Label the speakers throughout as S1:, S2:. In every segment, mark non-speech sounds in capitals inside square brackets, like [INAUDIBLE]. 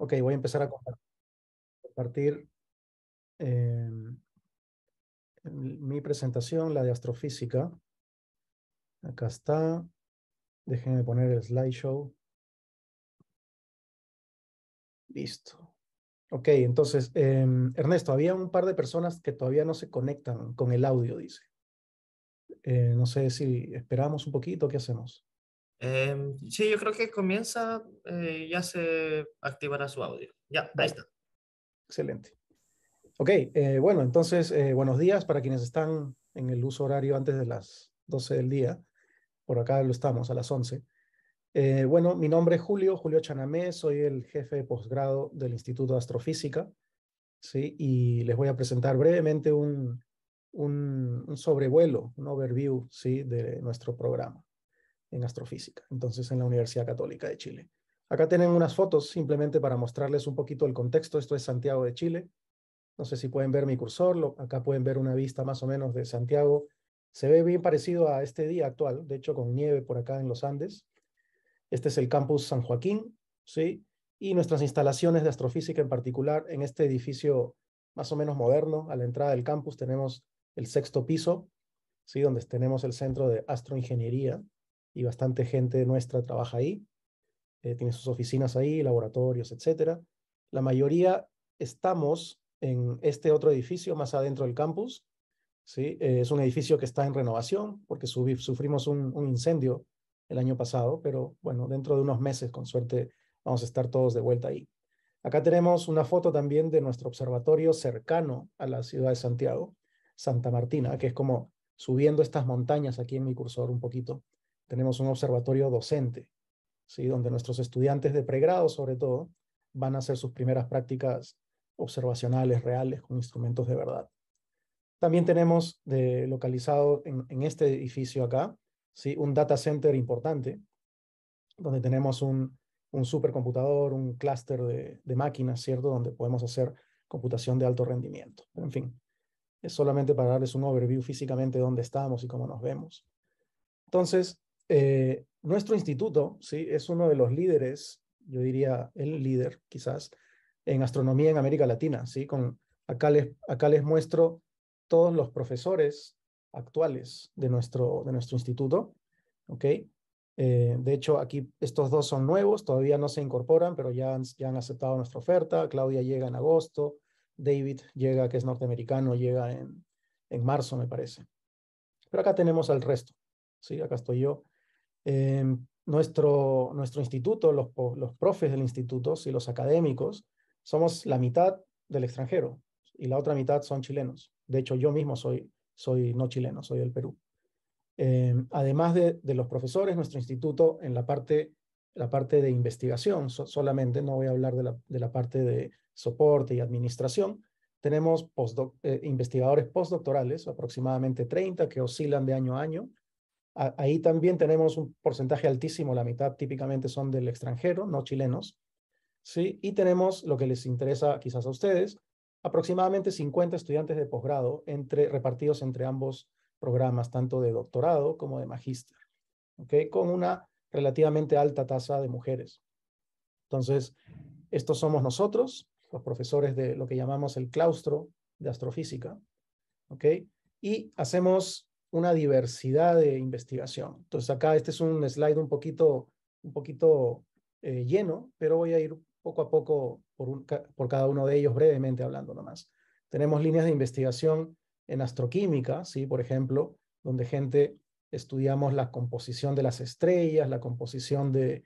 S1: Ok, voy a empezar a compartir em, mi presentación, la de astrofísica. Acá está. Déjenme poner el slideshow. Listo. Ok, entonces, em, Ernesto, había un par de personas que todavía no se conectan con el audio, dice. Eh, no sé si esperamos un poquito, ¿qué hacemos?
S2: Em, sí, yo creo que comienza, eh, ya se activará su audio. Ya, ahí está.
S1: Excelente. Ok, eh, bueno, entonces, eh, buenos días para quienes están en el uso horario antes de las 12 del día. Por acá lo estamos, a las 11. bueno, mi nombre es Julio, Julio Chanamé, soy el jefe de posgrado del Instituto de Astrofísica, ¿sí? y les voy a presentar brevemente un, un sobrevuelo, un overview ¿sí? de nuestro programa en astrofísica, entonces en la Universidad Católica de Chile. Acá tienen unas fotos simplemente para mostrarles un poquito el contexto. Esto es Santiago de Chile. No sé si pueden ver mi cursor. acá pueden ver una vista más o menos de Santiago. Se ve bien parecido a este día actual, de hecho con nieve por acá en los Andes. Este es el campus San Joaquín, ¿sí? Y nuestras instalaciones de astrofísica en particular en este edificio más o menos moderno. A la entrada del campus tenemos el sexto piso, ¿sí? Donde tenemos el centro de astroingeniería, y bastante gente nuestra trabaja ahí, eh, tiene sus oficinas ahí, laboratorios, etcétera. La mayoría estamos en este otro edificio más adentro del campus. ¿sí? Eh, es un edificio que está en renovación porque sufrimos un incendio el año pasado, pero bueno, dentro de unos meses, con suerte, vamos a estar todos de vuelta ahí. Acá tenemos una foto también de nuestro observatorio cercano a la ciudad de Santiago, Santa Martina, que es como subiendo estas montañas aquí en mi cursor un poquito tenemos un observatorio docente, ¿sí? donde nuestros estudiantes de pregrado, sobre todo, van a hacer sus primeras prácticas observacionales reales con instrumentos de verdad. También tenemos de, localizado en, este edificio acá ¿sí? un data center importante, donde tenemos un, supercomputador, un clúster de, máquinas, ¿cierto? Donde podemos hacer computación de alto rendimiento. en fin, es solamente para darles un overview físicamente de dónde estamos y cómo nos vemos. Entonces, eh, nuestro instituto ¿sí? es uno de los líderes, yo diría el líder quizás, en astronomía en América Latina. ¿sí? Con, acá, les, acá les muestro todos los profesores actuales de nuestro, de nuestro instituto. ¿okay? Eh, de hecho, aquí estos dos son nuevos, todavía no se incorporan, pero ya han, ya han aceptado nuestra oferta. Claudia llega en agosto, David llega, que es norteamericano, llega en, en marzo, me parece. Pero acá tenemos al resto. Acá estoy yo. Em, nuestro, instituto, los, los profes del instituto, y los académicos, somos la mitad del extranjero y la otra mitad son chilenos. De hecho, yo mismo soy, soy no chileno, soy del Perú. Em, además de, los profesores, nuestro instituto en la parte, la parte de investigación solamente, no voy a hablar de la, parte de soporte y administración, tenemos eh, investigadores postdoctorales, aproximadamente 30, que oscilan de año a año, ahí también tenemos un porcentaje altísimo, la mitad típicamente son del extranjero, no chilenos. ¿sí? Y tenemos lo que les interesa quizás a ustedes, aproximadamente 50 estudiantes de posgrado entre, repartidos entre ambos programas, tanto de doctorado como de magíster, ¿okay? con una relativamente alta tasa de mujeres. Entonces, estos somos nosotros, los profesores de lo que llamamos el claustro de astrofísica, ¿okay? y hacemos una diversidad de investigación. Entonces acá este es un slide un poquito, un poquito eh, lleno, pero voy a ir poco a poco por, por cada uno de ellos brevemente hablando nomás. Tenemos líneas de investigación en astroquímica, ¿sí? por ejemplo, donde gente estudiamos la composición de las estrellas, la composición de,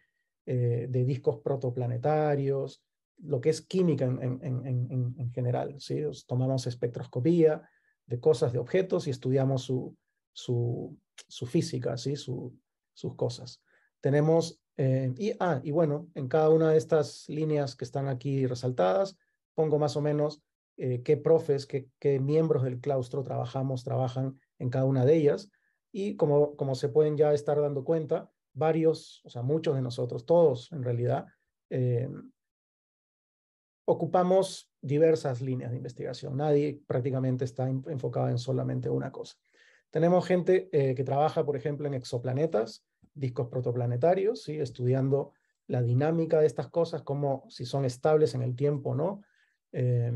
S1: eh, discos protoplanetarios, lo que es química en, general. ¿sí? Tomamos espectroscopía de cosas, de objetos y estudiamos su, su, su física, ¿sí? Su, sus cosas. Tenemos, eh, y, ah, y bueno, en cada una de estas líneas que están aquí resaltadas, pongo más o menos eh, qué profes, qué, miembros del claustro trabajamos, trabajan en cada una de ellas. Y como, como se pueden ya estar dando cuenta, varios, o sea, muchos de nosotros, todos en realidad, eh, ocupamos diversas líneas de investigación. Nadie prácticamente está enfocado en solamente una cosa. Tenemos gente eh, que trabaja, por ejemplo, en exoplanetas, discos protoplanetarios, ¿sí? estudiando la dinámica de estas cosas, como si son estables en el tiempo o no, eh,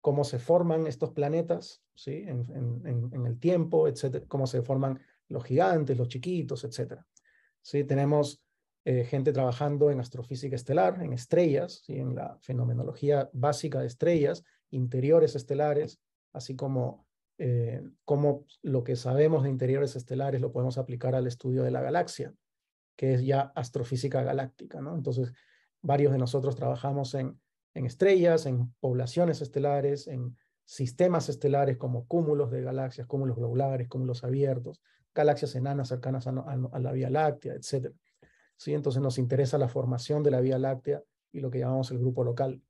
S1: cómo se forman estos planetas ¿sí? en, el tiempo, etcétera, cómo se forman los gigantes, los chiquitos, etc. ¿Sí? Tenemos eh, gente trabajando en astrofísica estelar, en estrellas, en la fenomenología básica de estrellas, interiores estelares, así como eh, cómo lo que sabemos de interiores estelares lo podemos aplicar al estudio de la galaxia, que es ya astrofísica galáctica. Entonces, varios de nosotros trabajamos en, estrellas, en poblaciones estelares, en sistemas estelares como cúmulos de galaxias, cúmulos globulares, cúmulos abiertos, galaxias enanas cercanas a, la Vía Láctea, etc. ¿Sí? Entonces nos interesa la formación de la Vía Láctea y lo que llamamos el grupo local.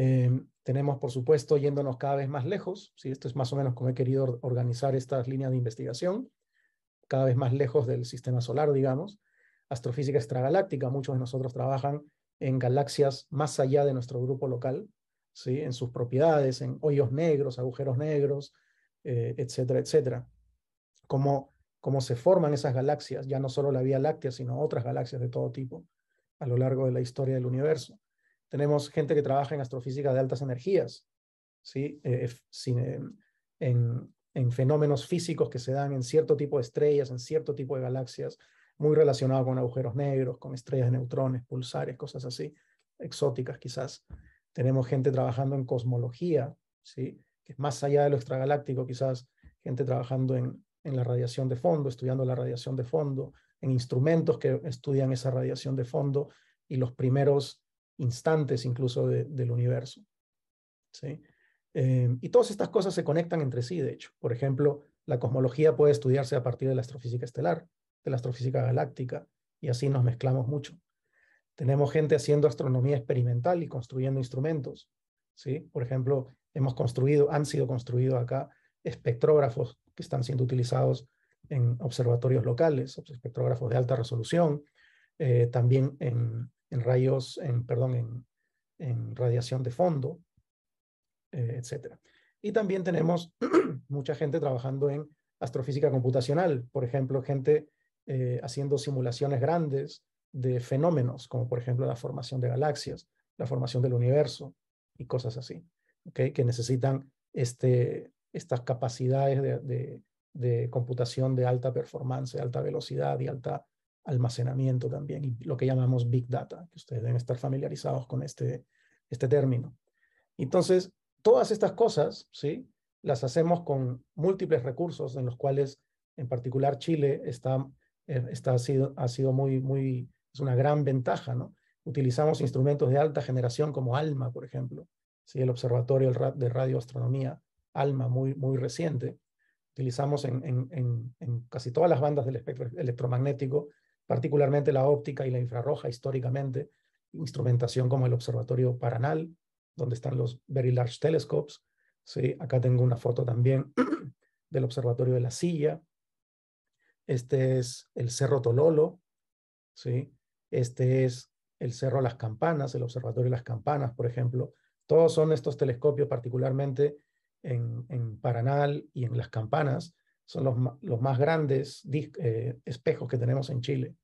S1: Em, tenemos, por supuesto, yéndonos cada vez más lejos, esto es más o menos como he querido organizar estas líneas de investigación, cada vez más lejos del sistema solar, digamos. Astrofísica extragaláctica, muchos de nosotros trabajan en galaxias más allá de nuestro grupo local, ¿sí? en sus propiedades, en hoyos negros, agujeros negros, eh, etcétera, etcétera. Cómo, cómo se forman esas galaxias, ya no solo la Vía Láctea, sino otras galaxias de todo tipo a lo largo de la historia del universo. Tenemos gente que trabaja en astrofísica de altas energías, ¿sí? Eh, eh, eh, en, fenómenos físicos que se dan en cierto tipo de estrellas, en cierto tipo de galaxias, muy relacionado con agujeros negros, con estrellas de neutrones, pulsares, cosas así, exóticas quizás. Tenemos gente trabajando en cosmología, ¿sí? que es más allá de lo extragaláctico quizás, gente trabajando en, en la radiación de fondo, estudiando la radiación de fondo, en instrumentos que estudian esa radiación de fondo y los primeros instantes incluso del universo. ¿sí? Eh, y todas estas cosas se conectan entre sí, de hecho. Por ejemplo, la cosmología puede estudiarse a partir de la astrofísica estelar, de la astrofísica galáctica, y así nos mezclamos mucho. Tenemos gente haciendo astronomía experimental y construyendo instrumentos. ¿sí? Por ejemplo, hemos construido, han sido construidos acá espectrógrafos que están siendo utilizados en observatorios locales, espectrógrafos de alta resolución, eh, también en en rayos, en, perdón, en, radiación de fondo, etc. Eh, etcétera. Y también tenemos [CLEARS THROAT] mucha gente trabajando en astrofísica computacional, por ejemplo, gente eh, haciendo simulaciones grandes de fenómenos, como por ejemplo la formación de galaxias, la formación del universo y cosas así, que necesitan este, estas capacidades de, de, computación de alta performance, alta velocidad y alta almacenamiento también, y lo que llamamos Big Data, que ustedes deben estar familiarizados con este, este término. Entonces, todas estas cosas, ¿sí? Las hacemos con múltiples recursos en los cuales, en particular, Chile está, eh, está, ha, sido, ha sido muy, muy, es una gran ventaja, ¿no? Utilizamos instrumentos de alta generación como ALMA, por ejemplo, ¿sí? el Observatorio de Radioastronomía, ALMA, muy, muy reciente. Utilizamos en, en casi todas las bandas del espectro electromagnético particularmente la óptica y la infrarroja históricamente, instrumentación como el Observatorio Paranal, donde están los Very Large Telescopes. ¿sí? Acá tengo una foto también [CLEARS THROAT] del Observatorio de la Silla. Este es el Cerro Tololo. ¿sí? Este es el Cerro Las Campanas, el Observatorio de las Campanas, por ejemplo. Todos son estos telescopios, particularmente en, en Paranal y en Las Campanas, son los, más grandes eh, espejos que tenemos en Chile,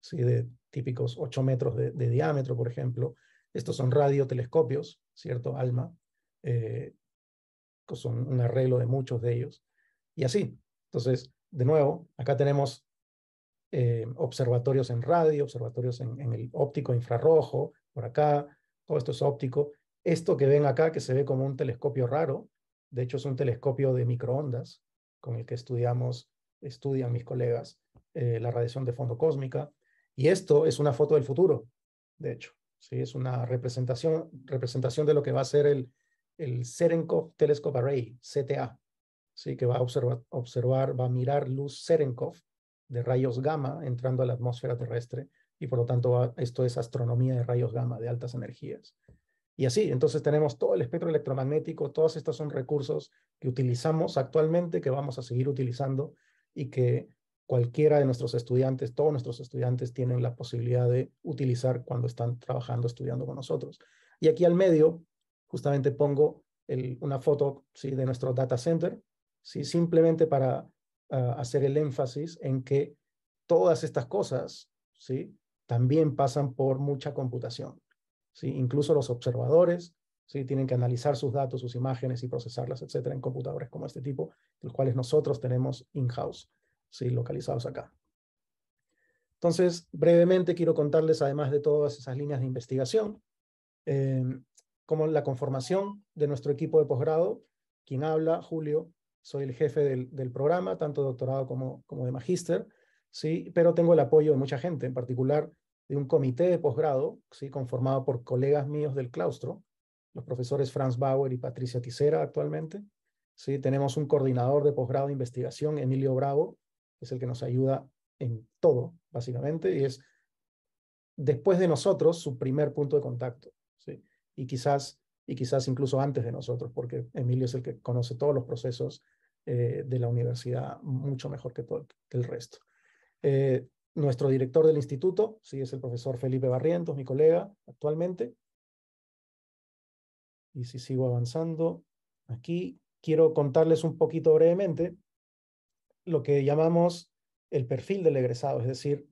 S1: ¿sí? de típicos 8 metros de, diámetro, por ejemplo. Estos son radiotelescopios, ¿cierto? Alma. Eh, son un arreglo de muchos de ellos. Y así. Entonces, de nuevo, acá tenemos eh, observatorios en radio, observatorios en, el óptico infrarrojo, por acá, todo esto es óptico. Esto que ven acá, que se ve como un telescopio raro, de hecho es un telescopio de microondas, con el que estudiamos, estudian mis colegas, eh, la radiación de fondo cósmica. Y esto es una foto del futuro, de hecho. ¿sí? Es una representación, representación de lo que va a ser el, el Serenkov Telescope Array, CTA, ¿sí? que va a observar, va a mirar luz Serenkov de rayos gamma entrando a la atmósfera terrestre. Y por lo tanto, esto es astronomía de rayos gamma, de altas energías. Y así, entonces tenemos todo el espectro electromagnético, todos estos son recursos que utilizamos actualmente, que vamos a seguir utilizando y que cualquiera de nuestros estudiantes, todos nuestros estudiantes tienen la posibilidad de utilizar cuando están trabajando, estudiando con nosotros. Y aquí al medio, justamente pongo una foto ¿sí? de nuestro data center, ¿sí? simplemente para ah, hacer el énfasis en que todas estas cosas ¿sí? también pasan por mucha computación. ¿sí? Incluso los observadores ¿sí? tienen que analizar sus datos, sus imágenes y procesarlas, etcétera, en computadores como este tipo, los cuales nosotros tenemos in-house, ¿sí? localizados acá. Entonces, brevemente quiero contarles, además de todas esas líneas de investigación, em, como la conformación de nuestro equipo de posgrado, quien habla, Julio, soy el jefe del, programa, tanto de doctorado como, como de magíster, ¿sí? pero tengo el apoyo de mucha gente, en particular de un comité de posgrado, ¿sí? conformado por colegas míos del claustro, los profesores Franz Bauer y Patricia Tisera actualmente. ¿sí? Tenemos un coordinador de posgrado de investigación, Emilio Bravo, que es el que nos ayuda en todo, básicamente, y es después de nosotros su primer punto de contacto. ¿sí? Y, quizás, y quizás incluso antes de nosotros, porque Emilio es el que conoce todos los procesos eh, de la universidad mucho mejor que, todo, el resto. Eh, nuestro director del instituto, sí, es el profesor Felipe Barrientos, mi colega actualmente. Y si sigo avanzando, aquí quiero contarles un poquito brevemente lo que llamamos el perfil del egresado, es decir,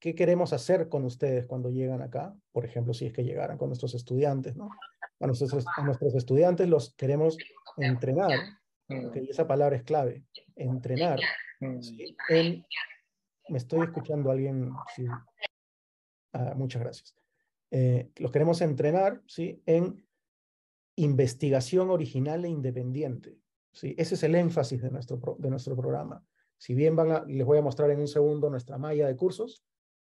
S1: qué queremos hacer con ustedes cuando llegan acá, por ejemplo, si es que llegaran con nuestros estudiantes, ¿no? A nuestros, estudiantes los queremos entrenar, mm. esa palabra es clave, entrenar mm me estoy escuchando alguien. Ah, muchas gracias. Eh, los queremos entrenar ¿sí? en investigación original e independiente. ¿sí? Ese es el énfasis de nuestro, de nuestro programa. Si bien van les voy a mostrar en un segundo nuestra malla de cursos,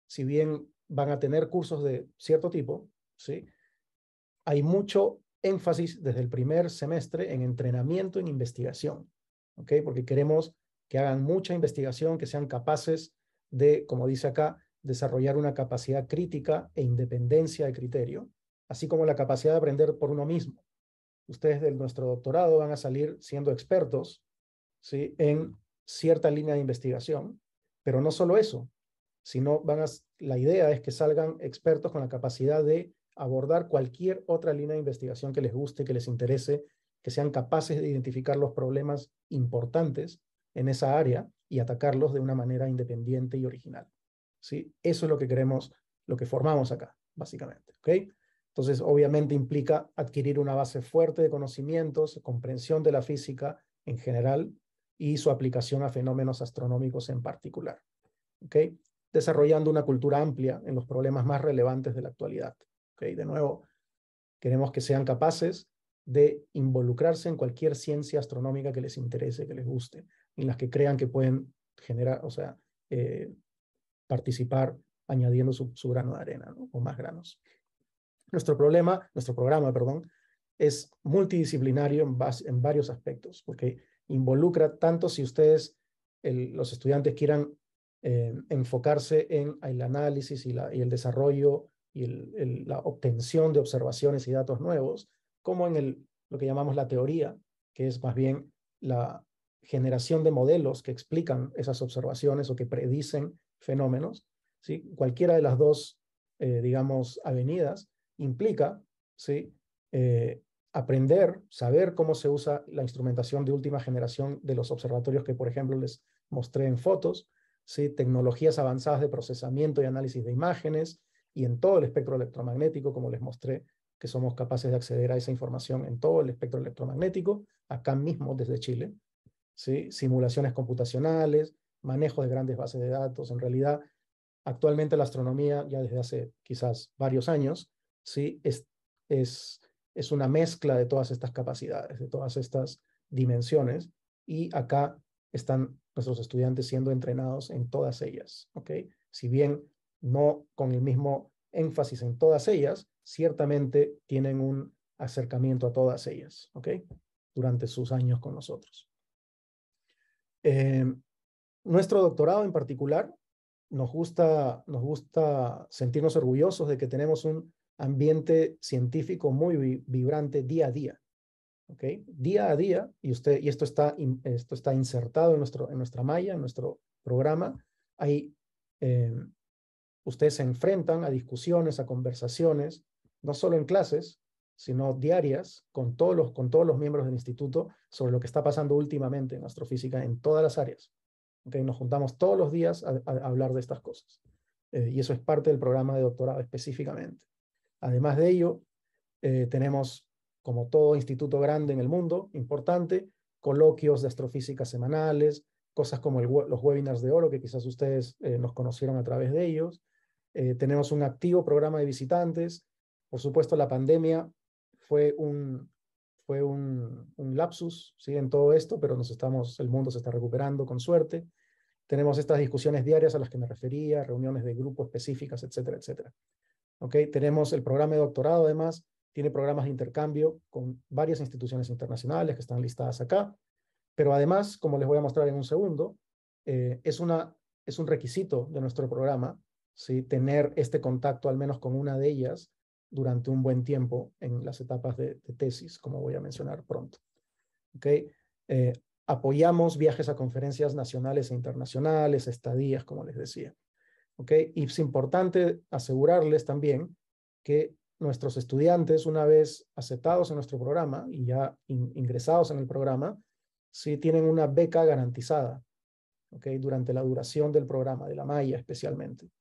S1: si bien van a tener cursos de cierto tipo, ¿sí? hay mucho énfasis desde el primer semestre en entrenamiento en investigación, ¿ok? porque queremos que hagan mucha investigación, que sean capaces de, como dice acá, desarrollar una capacidad crítica e independencia de criterio, así como la capacidad de aprender por uno mismo. Ustedes de nuestro doctorado van a salir siendo expertos ¿sí? en cierta línea de investigación, pero no solo eso, sino van a, la idea es que salgan expertos con la capacidad de abordar cualquier otra línea de investigación que les guste, que les interese, que sean capaces de identificar los problemas importantes en esa área y atacarlos de una manera independiente y original. ¿sí? Eso es lo que queremos, lo que formamos acá, básicamente. ¿okay? Entonces, obviamente implica adquirir una base fuerte de conocimientos, comprensión de la física en general y su aplicación a fenómenos astronómicos en particular. ¿okay? Desarrollando una cultura amplia en los problemas más relevantes de la actualidad. ¿okay? De nuevo, queremos que sean capaces de involucrarse en cualquier ciencia astronómica que les interese, que les guste en las que crean que pueden generar, o sea, eh, participar añadiendo su, su, grano de arena o más granos. Nuestro problema, nuestro programa, perdón, es multidisciplinario en, en varios aspectos, porque involucra tanto si ustedes, los estudiantes quieran eh, enfocarse en el análisis y, la, y el desarrollo y la obtención de observaciones y datos nuevos, como en el, lo que llamamos la teoría, que es más bien la, generación de modelos que explican esas observaciones o que predicen fenómenos, ¿sí? cualquiera de las dos, eh, digamos, avenidas implica ¿sí? Eh, aprender, saber cómo se usa la instrumentación de última generación de los observatorios que, por ejemplo, les mostré en fotos, ¿sí? tecnologías avanzadas de procesamiento y análisis de imágenes y en todo el espectro electromagnético, como les mostré, que somos capaces de acceder a esa información en todo el espectro electromagnético, acá mismo desde Chile, simulaciones computacionales, manejo de grandes bases de datos. En realidad, actualmente la astronomía, ya desde hace quizás varios años, ¿sí? es, es, una mezcla de todas estas capacidades, de todas estas dimensiones, y acá están nuestros estudiantes siendo entrenados en todas ellas. ¿okay? Si bien no con el mismo énfasis en todas ellas, ciertamente tienen un acercamiento a todas ellas durante sus años con nosotros. Eh, nuestro doctorado en particular, nos gusta, nos gusta sentirnos orgullosos de que tenemos un ambiente científico muy vibrante día a día. ¿okay? Día a día, y, usted, y esto, está esto está insertado en, nuestro, en nuestra malla, en nuestro programa, ahí eh, ustedes se enfrentan a discusiones, a conversaciones, no solo en clases, sino diarias, con todos, los, con todos los miembros del instituto sobre lo que está pasando últimamente en astrofísica en todas las áreas. ¿Okay? Nos juntamos todos los días a, hablar de estas cosas. Eh, y eso es parte del programa de doctorado específicamente. Además de ello, eh, tenemos, como todo instituto grande en el mundo, importante, coloquios de astrofísica semanales, cosas como los webinars de oro, que quizás ustedes eh, nos conocieron a través de ellos. tenemos un activo programa de visitantes. Por supuesto, la pandemia fue un, fue un, lapsus ¿sí? en todo esto, pero nos estamos, el mundo se está recuperando con suerte. Tenemos estas discusiones diarias a las que me refería, reuniones de grupo específicas, etcétera, etcétera. ¿Okay? Tenemos el programa de doctorado, además, tiene programas de intercambio con varias instituciones internacionales que están listadas acá. Pero además, como les voy a mostrar en un segundo, eh, es, una, es un requisito de nuestro programa ¿sí? tener este contacto al menos con una de ellas durante un buen tiempo en las etapas de, tesis, como voy a mencionar pronto. ¿Okay? Eh, apoyamos viajes a conferencias nacionales e internacionales, estadías, como les decía. ¿Okay? Y es importante asegurarles también que nuestros estudiantes, una vez aceptados en nuestro programa y ya ingresados en el programa, sí tienen una beca garantizada ¿okay? durante la duración del programa, de la malla especialmente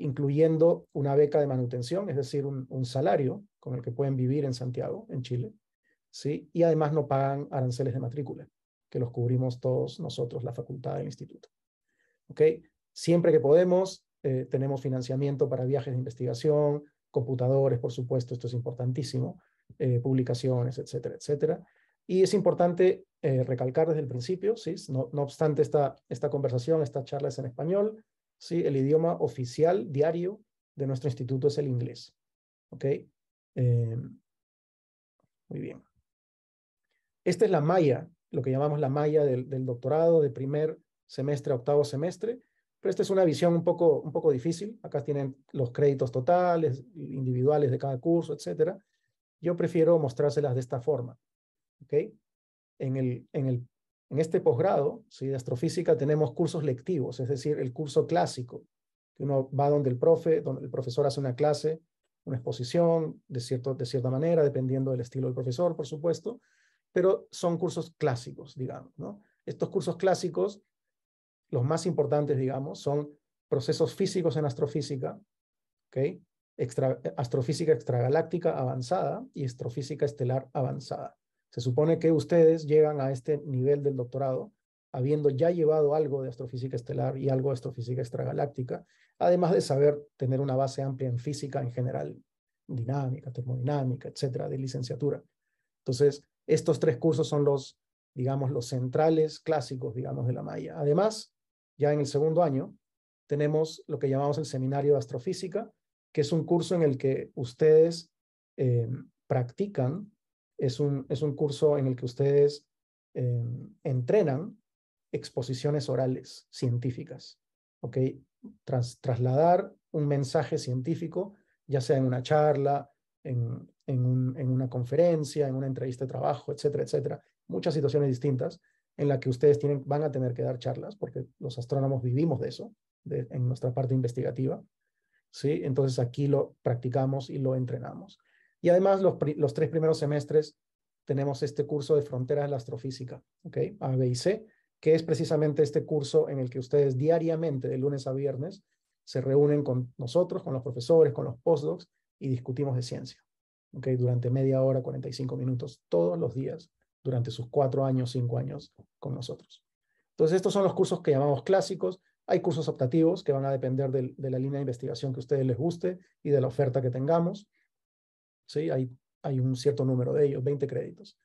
S1: incluyendo una beca de manutención, es decir, un, salario con el que pueden vivir en Santiago, en Chile, ¿sí? y además no pagan aranceles de matrícula, que los cubrimos todos nosotros, la facultad del instituto. ¿okay? Siempre que podemos, eh, tenemos financiamiento para viajes de investigación, computadores, por supuesto, esto es importantísimo, eh, publicaciones, etcétera, etcétera. Y es importante eh, recalcar desde el principio, ¿sí? no, obstante esta, esta conversación, esta charla es en español, ¿sí? El idioma oficial diario de nuestro instituto es el inglés. ¿Ok? Em, muy bien. Esta es la malla, lo que llamamos la malla del, doctorado de primer semestre a octavo semestre, pero esta es una visión un poco, un poco difícil. Acá tienen los créditos totales, individuales de cada curso, etc. Yo prefiero mostrárselas de esta forma. ¿Ok? En el, en el en este posgrado de astrofísica tenemos cursos lectivos, es decir, el curso clásico, que uno va donde el profe, donde el profesor hace una clase, una exposición, de, cierta manera, dependiendo del estilo del profesor, por supuesto, pero son cursos clásicos, digamos. Estos cursos clásicos, los más importantes, digamos, son procesos físicos en astrofísica, astrofísica extragaláctica avanzada y astrofísica estelar avanzada. Se supone que ustedes llegan a este nivel del doctorado habiendo ya llevado algo de astrofísica estelar y algo de astrofísica extragaláctica, además de saber tener una base amplia en física en general, dinámica, termodinámica, etcétera, de licenciatura. Entonces, estos tres cursos son los, digamos, los centrales clásicos, digamos, de la malla. Además, ya en el segundo año, tenemos lo que llamamos el seminario de astrofísica, que es un curso en el que ustedes eh, practican es un, curso en el que ustedes em, entrenan exposiciones orales científicas, ¿ok? trasladar un mensaje científico, ya sea en una charla, en, una conferencia, en una entrevista de trabajo, etcétera, etcétera. Muchas situaciones distintas en las que ustedes tienen, van a tener que dar charlas, porque los astrónomos vivimos de eso, en nuestra parte investigativa. ¿sí? Entonces aquí lo practicamos y lo entrenamos. Y además los, tres primeros semestres tenemos este curso de Fronteras de la Astrofísica, A, y C, que es precisamente este curso en el que ustedes diariamente, de lunes a viernes, se reúnen con nosotros, con los profesores, con los postdocs y discutimos de ciencia, ¿ok? Durante media hora, 45 minutos, todos los días, durante sus cuatro años, cinco años con nosotros. Entonces, estos son los cursos que llamamos clásicos. Hay cursos optativos que van a depender de, de la línea de investigación que a ustedes les guste y de la oferta que tengamos. ¿sí? Hay, hay un cierto número de ellos, 20 créditos.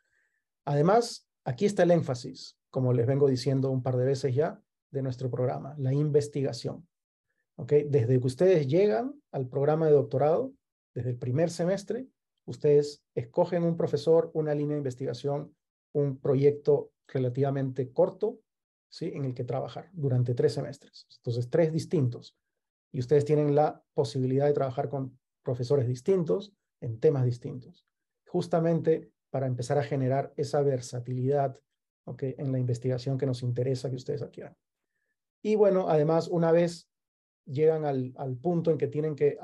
S1: Además, aquí está el énfasis, como les vengo diciendo un par de veces ya, de nuestro programa, la investigación. Desde que ustedes llegan al programa de doctorado, desde el primer semestre, ustedes escogen un profesor, una línea de investigación, un proyecto relativamente corto, ¿sí? En el que trabajar durante tres semestres. Entonces, tres distintos. Y ustedes tienen la posibilidad de trabajar con profesores distintos, en temas distintos, justamente para empezar a generar esa versatilidad en la investigación que nos interesa que ustedes adquieran. Y bueno, además, una vez llegan al, punto en que tienen que,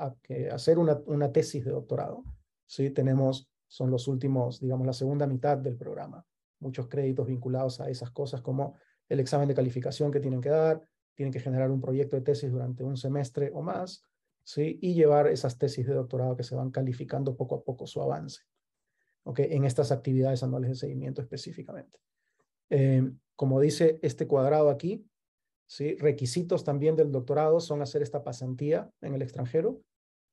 S1: hacer una, tesis de doctorado, ¿sí? tenemos, son los últimos, digamos, la segunda mitad del programa, muchos créditos vinculados a esas cosas como el examen de calificación que tienen que dar, tienen que generar un proyecto de tesis durante un semestre o más, y llevar esas tesis de doctorado que se van calificando poco a poco su avance ¿okay? en estas actividades anuales de seguimiento específicamente. Em, como dice este cuadrado aquí, requisitos también del doctorado son hacer esta pasantía en el extranjero.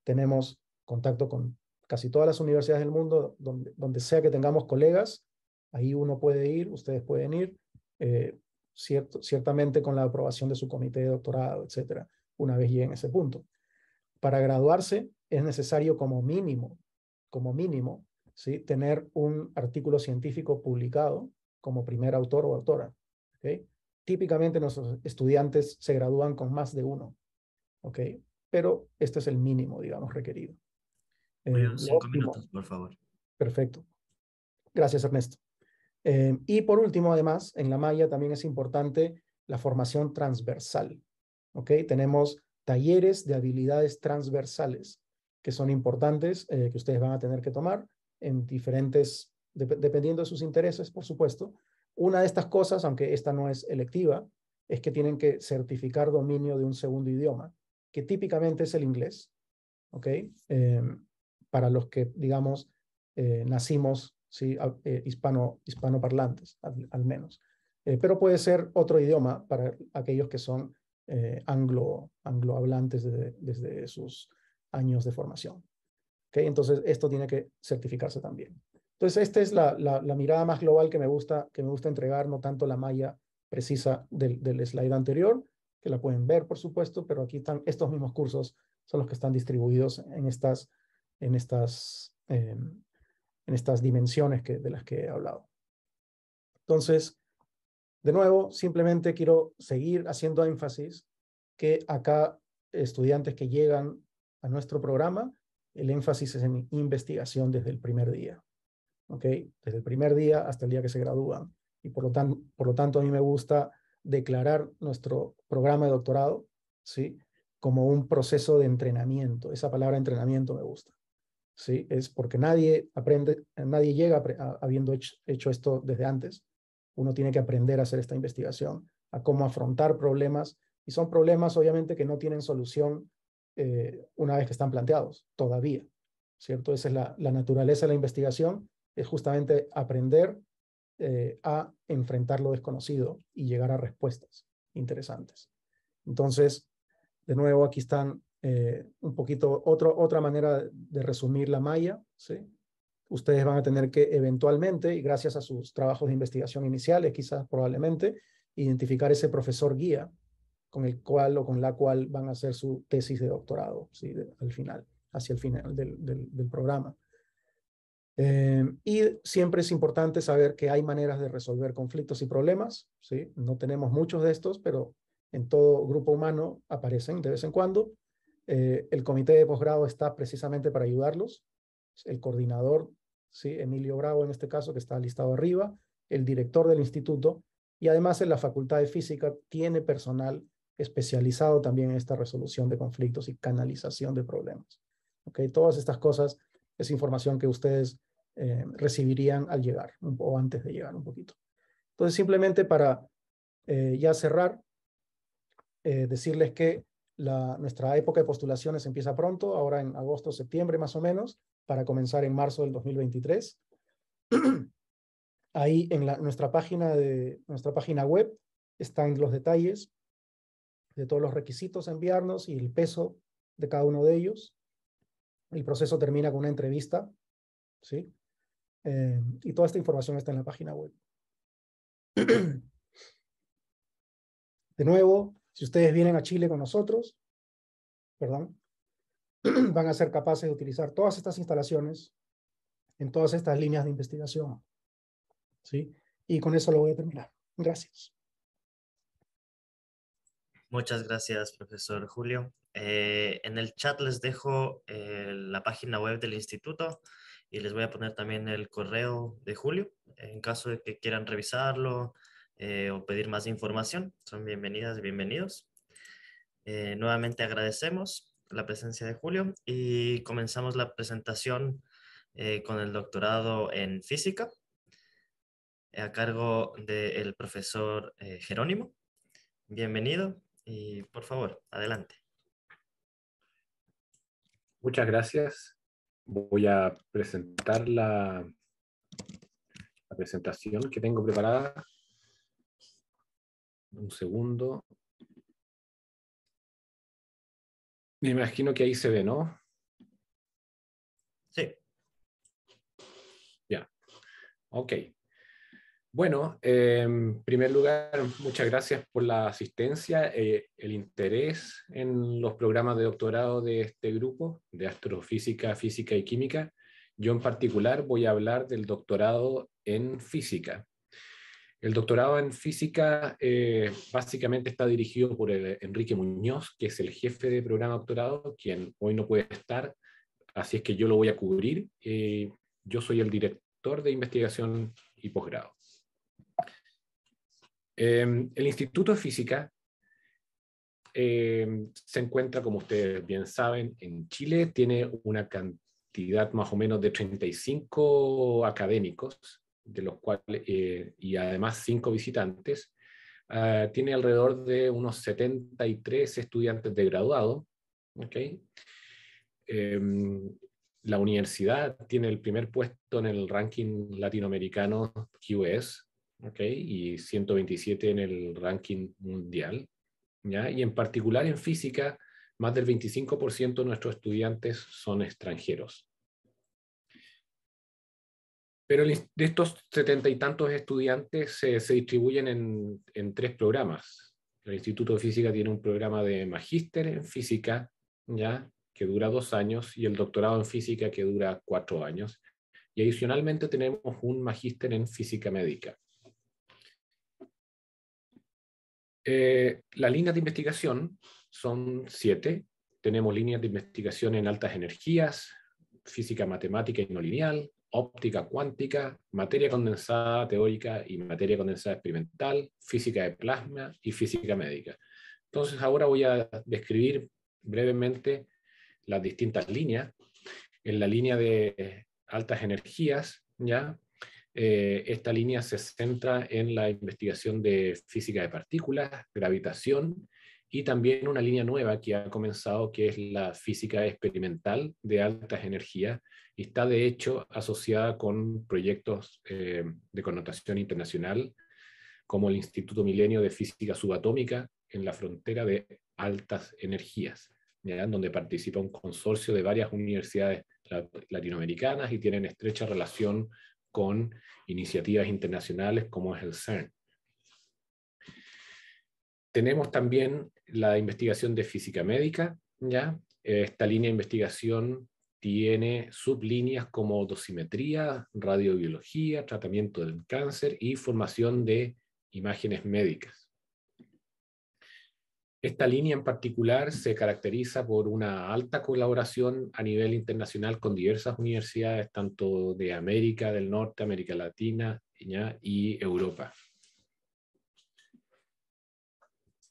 S1: Tenemos contacto con casi todas las universidades del mundo, donde, sea que tengamos colegas, ahí uno puede ir, ustedes pueden ir, eh, ciertamente con la aprobación de su comité de doctorado, etcétera, una vez lleguen en ese punto para graduarse es necesario como mínimo, como mínimo, ¿sí? tener un artículo científico publicado como primer autor o autora. ¿okay? Típicamente nuestros estudiantes se gradúan con más de uno, ¿okay? pero este es el mínimo, digamos, requerido.
S2: Eh, cinco minutos, por favor.
S1: Perfecto. Gracias, Ernesto. Eh, y por último, además, en la malla también es importante la formación transversal. ¿ok? Tenemos talleres de habilidades transversales, que son importantes, eh, que ustedes van a tener que tomar en diferentes, dependiendo de sus intereses, por supuesto. Una de estas cosas, aunque esta no es electiva, es que tienen que certificar dominio de un segundo idioma, que típicamente es el inglés, ¿ok? Em, para los que, digamos, eh, nacimos ¿sí? Eh, hispano, hispanoparlantes, al, al menos. pero puede ser otro idioma para aquellos que son eh, anglo, anglohablantes desde sus años de formación. ¿Okay? Entonces, esto tiene que certificarse también. Entonces, esta es la, mirada más global que me, gusta, que me gusta entregar, no tanto la malla precisa del, slide anterior, que la pueden ver, por supuesto, pero aquí están estos mismos cursos, son los que están distribuidos en estas, en estas, eh, en estas dimensiones que, de las que he hablado. Entonces, de nuevo, simplemente quiero seguir haciendo énfasis que acá estudiantes que llegan a nuestro programa, el énfasis es en investigación desde el primer día. ¿ok? Desde el primer día hasta el día que se gradúan. Y por lo, por lo tanto, a mí me gusta declarar nuestro programa de doctorado ¿sí? como un proceso de entrenamiento. Esa palabra entrenamiento me gusta. ¿sí? Es porque nadie aprende, nadie llega habiendo hecho, esto desde antes uno tiene que aprender a hacer esta investigación, a cómo afrontar problemas. Y son problemas, obviamente, que no tienen solución eh, una vez que están planteados, todavía. ¿Cierto? Esa es la, naturaleza de la investigación, es justamente aprender eh, a enfrentar lo desconocido y llegar a respuestas interesantes. Entonces, de nuevo, aquí están eh, un poquito otra manera de resumir la malla, ¿sí? ustedes van a tener que eventualmente, y gracias a sus trabajos de investigación iniciales, quizás probablemente, identificar ese profesor guía con el cual o con la cual van a hacer su tesis de doctorado, ¿sí? al final, hacia el final del, programa. Eh, y siempre es importante saber que hay maneras de resolver conflictos y problemas, ¿sí? No tenemos muchos de estos, pero en todo grupo humano aparecen de vez en cuando. Eh, el comité de posgrado está precisamente para ayudarlos, el coordinador, ¿sí? Emilio Bravo en este caso, que está listado arriba, el director del instituto, y además en la Facultad de Física tiene personal especializado también en esta resolución de conflictos y canalización de problemas. Todas estas cosas es información que ustedes eh, recibirían al llegar o antes de llegar un poquito. Entonces, simplemente para eh, ya cerrar, eh, decirles que la, nuestra época de postulaciones empieza pronto, ahora en agosto, septiembre más o menos, para comenzar en marzo del 2023. [CLEARS THROAT] Ahí en la, nuestra, página de, nuestra página web están los detalles de todos los requisitos a enviarnos y el peso de cada uno de ellos. El proceso termina con una entrevista, ¿sí? Eh, y toda esta información está en la página web. [CLEARS THROAT] De nuevo, si ustedes vienen a Chile con nosotros, perdón, [CLEARS THROAT] van a ser capaces de utilizar todas estas instalaciones en todas estas líneas de investigación. ¿Sí? Y con eso lo voy a terminar. Gracias.
S2: Muchas gracias, profesor Julio. Eh, en el chat les dejo eh, la página web del instituto y les voy a poner también el correo de Julio en caso de que quieran revisarlo, eh, o pedir más información, son bienvenidas, y bienvenidos. Eh, nuevamente agradecemos la presencia de Julio y comenzamos la presentación eh, con el doctorado en física a cargo del profesor Jerónimo. Bienvenido y por favor, adelante.
S3: Muchas gracias. Voy a presentar la, la presentación que tengo preparada un segundo. Me imagino que ahí se ve, ¿no? Sí. Ya. Ok. Bueno, en em, primer lugar, muchas gracias por la asistencia, eh, el interés en los programas de doctorado de este grupo de astrofísica, física y química. Yo en particular voy a hablar del doctorado en física. El doctorado en física eh, básicamente está dirigido por Enrique Muñoz, que es el jefe de programa doctorado, quien hoy no puede estar, así es que yo lo voy a cubrir. Eh, yo soy el director de investigación y posgrado. Em, el Instituto de Física em, se encuentra, como ustedes bien saben, en Chile, tiene una cantidad más o menos de 35 académicos de los cuales, eh, y además cinco visitantes, ah, tiene alrededor de unos 73 estudiantes de graduado. Em, la universidad tiene el primer puesto en el ranking latinoamericano QS y 127 en el ranking mundial. ¿ya? Y en particular en física, más del 25% de nuestros estudiantes son extranjeros. Pero de estos setenta y tantos estudiantes se, distribuyen en, tres programas. El Instituto de Física tiene un programa de magíster en física, ¿ya? que dura dos años, y el doctorado en física, que dura cuatro años. Y adicionalmente tenemos un magíster en física médica. Eh, las líneas de investigación son siete. Tenemos líneas de investigación en altas energías, física matemática y no lineal, óptica cuántica, materia condensada teórica y materia condensada experimental, física de plasma y física médica. Entonces ahora voy a describir brevemente las distintas líneas. En la línea de altas energías, ¿ya? Eh, esta línea se centra en la investigación de física de partículas, gravitación y también una línea nueva que ha comenzado que es la física experimental de altas energías, y está de hecho asociada con proyectos eh, de connotación internacional, como el Instituto Milenio de Física Subatómica en la frontera de altas energías, donde participa un consorcio de varias universidades latinoamericanas y tienen estrecha relación con iniciativas internacionales como es el CERN. Tenemos también la investigación de física médica, ¿ya? esta línea de investigación tiene sublíneas como dosimetría, radiobiología, tratamiento del cáncer y formación de imágenes médicas. Esta línea en particular se caracteriza por una alta colaboración a nivel internacional con diversas universidades, tanto de América del Norte, América Latina y Europa.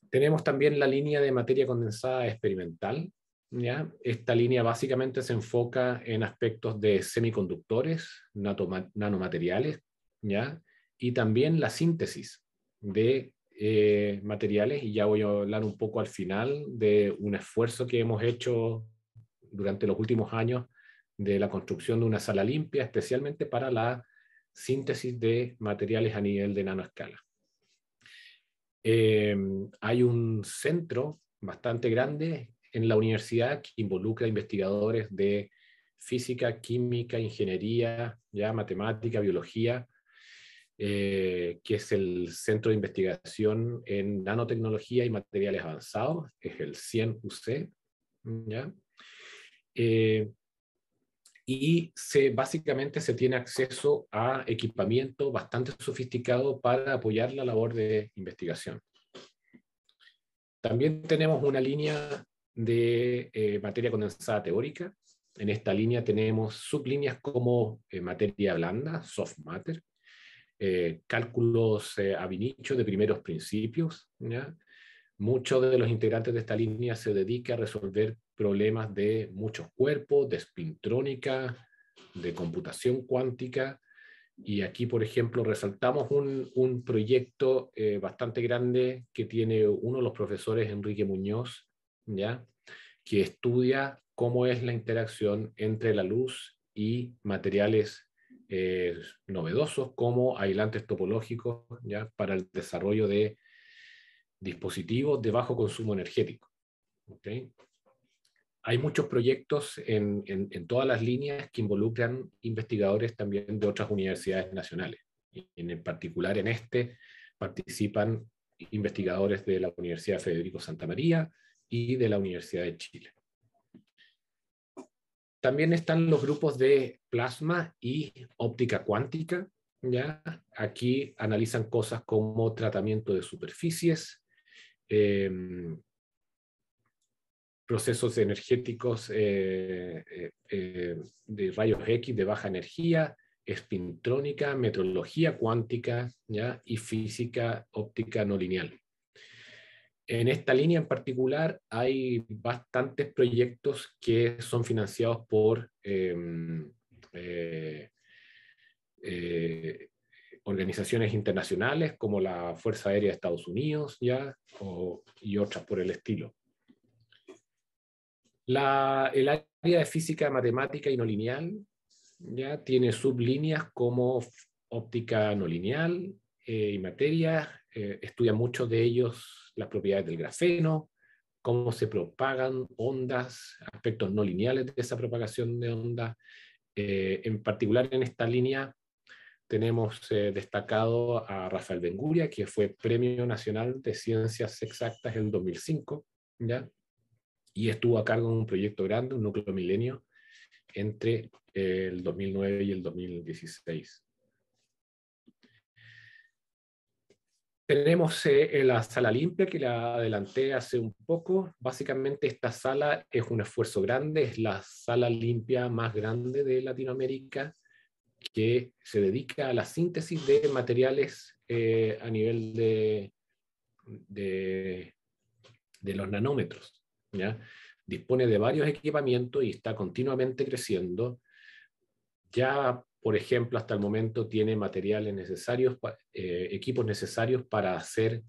S3: Tenemos también la línea de materia condensada experimental, ¿ya? Esta línea básicamente se enfoca en aspectos de semiconductores, nanomateriales, ¿ya? y también la síntesis de eh, materiales, y ya voy a hablar un poco al final de un esfuerzo que hemos hecho durante los últimos años de la construcción de una sala limpia, especialmente para la síntesis de materiales a nivel de nanoescala. Eh, hay un centro bastante grande en la universidad que involucra investigadores de física, química, ingeniería, ya matemática, biología, eh, que es el centro de investigación en nanotecnología y materiales avanzados, es el CIEN-UC, ¿ya? Eh, y se, básicamente se tiene acceso a equipamiento bastante sofisticado para apoyar la labor de investigación. También tenemos una línea de eh, materia condensada teórica. En esta línea tenemos sublíneas como eh, materia blanda, soft matter, eh, cálculos a de primeros principios. Muchos de los integrantes de esta línea se dedican a resolver problemas de muchos cuerpos, de spintrónica, de computación cuántica. Y aquí, por ejemplo, resaltamos un proyecto bastante grande que tiene uno de los profesores, Enrique Muñoz, que estudia cómo es la interacción entre la luz y materiales eh, novedosos como aislantes topológicos para el desarrollo de dispositivos de bajo consumo energético. ¿okay? Hay muchos proyectos en, en, todas las líneas que involucran investigadores también de otras universidades nacionales. En, particular en este participan investigadores de la Universidad Federico Santa María, y de la Universidad de Chile. También están los grupos de plasma y óptica cuántica. ¿ya? Aquí analizan cosas como tratamiento de superficies, em, procesos energéticos eh, eh, eh, de rayos X de baja energía, espintrónica, metrología cuántica ¿ya? y física óptica no lineal en esta línea en particular hay bastantes proyectos que son financiados por em, eh, eh, organizaciones internacionales como la Fuerza Aérea de Estados Unidos ya, y otras por el estilo. La, el área de física matemática y no lineal ya tiene sublíneas como óptica no lineal eh, y materia eh, estudia mucho de ellos las propiedades del grafeno, cómo se propagan ondas, aspectos no lineales de esa propagación de ondas. Eh, en particular en esta línea tenemos eh, destacado a Rafael Benguria, que fue Premio Nacional de Ciencias Exactas en 2005, y estuvo a cargo de un proyecto grande, un núcleo milenio, entre el 2009 y el 2016. Tenemos eh, eh, la sala limpia que la adelanté hace un poco. Básicamente esta sala es un esfuerzo grande, es la sala limpia más grande de Latinoamérica que se dedica a la síntesis de materiales eh, a nivel de, de, los nanómetros. ¿ya? Dispone de varios equipamientos y está continuamente creciendo. Ya por ejemplo, hasta el momento tiene materiales necesarios, eh, equipos necesarios para hacer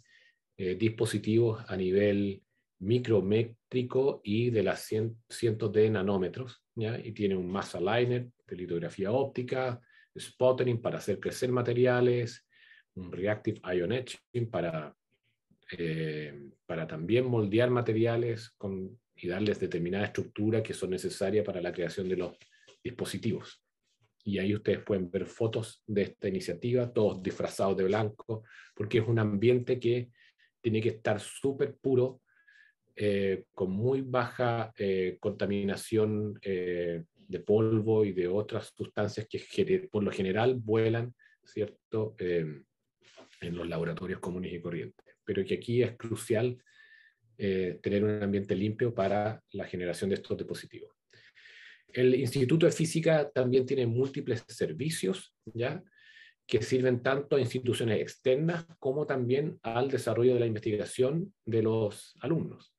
S3: eh, dispositivos a nivel micrométrico y de las 100 cientos de nanómetros, y tiene un mass aligner de litografía óptica, spottering para hacer crecer materiales, un reactive ion etching para, eh, para también moldear materiales con, y darles determinada estructura que son necesarias para la creación de los dispositivos y ahí ustedes pueden ver fotos de esta iniciativa, todos disfrazados de blanco, porque es un ambiente que tiene que estar súper puro, eh, con muy baja eh, contaminación eh, de polvo y de otras sustancias que por lo general vuelan, ¿cierto?, em, en los laboratorios comunes y corrientes. Pero que aquí es crucial tener un ambiente limpio para la generación de estos dispositivos. El Instituto de Física también tiene múltiples servicios, ¿ya? que sirven tanto a instituciones externas como también al desarrollo de la investigación de los alumnos.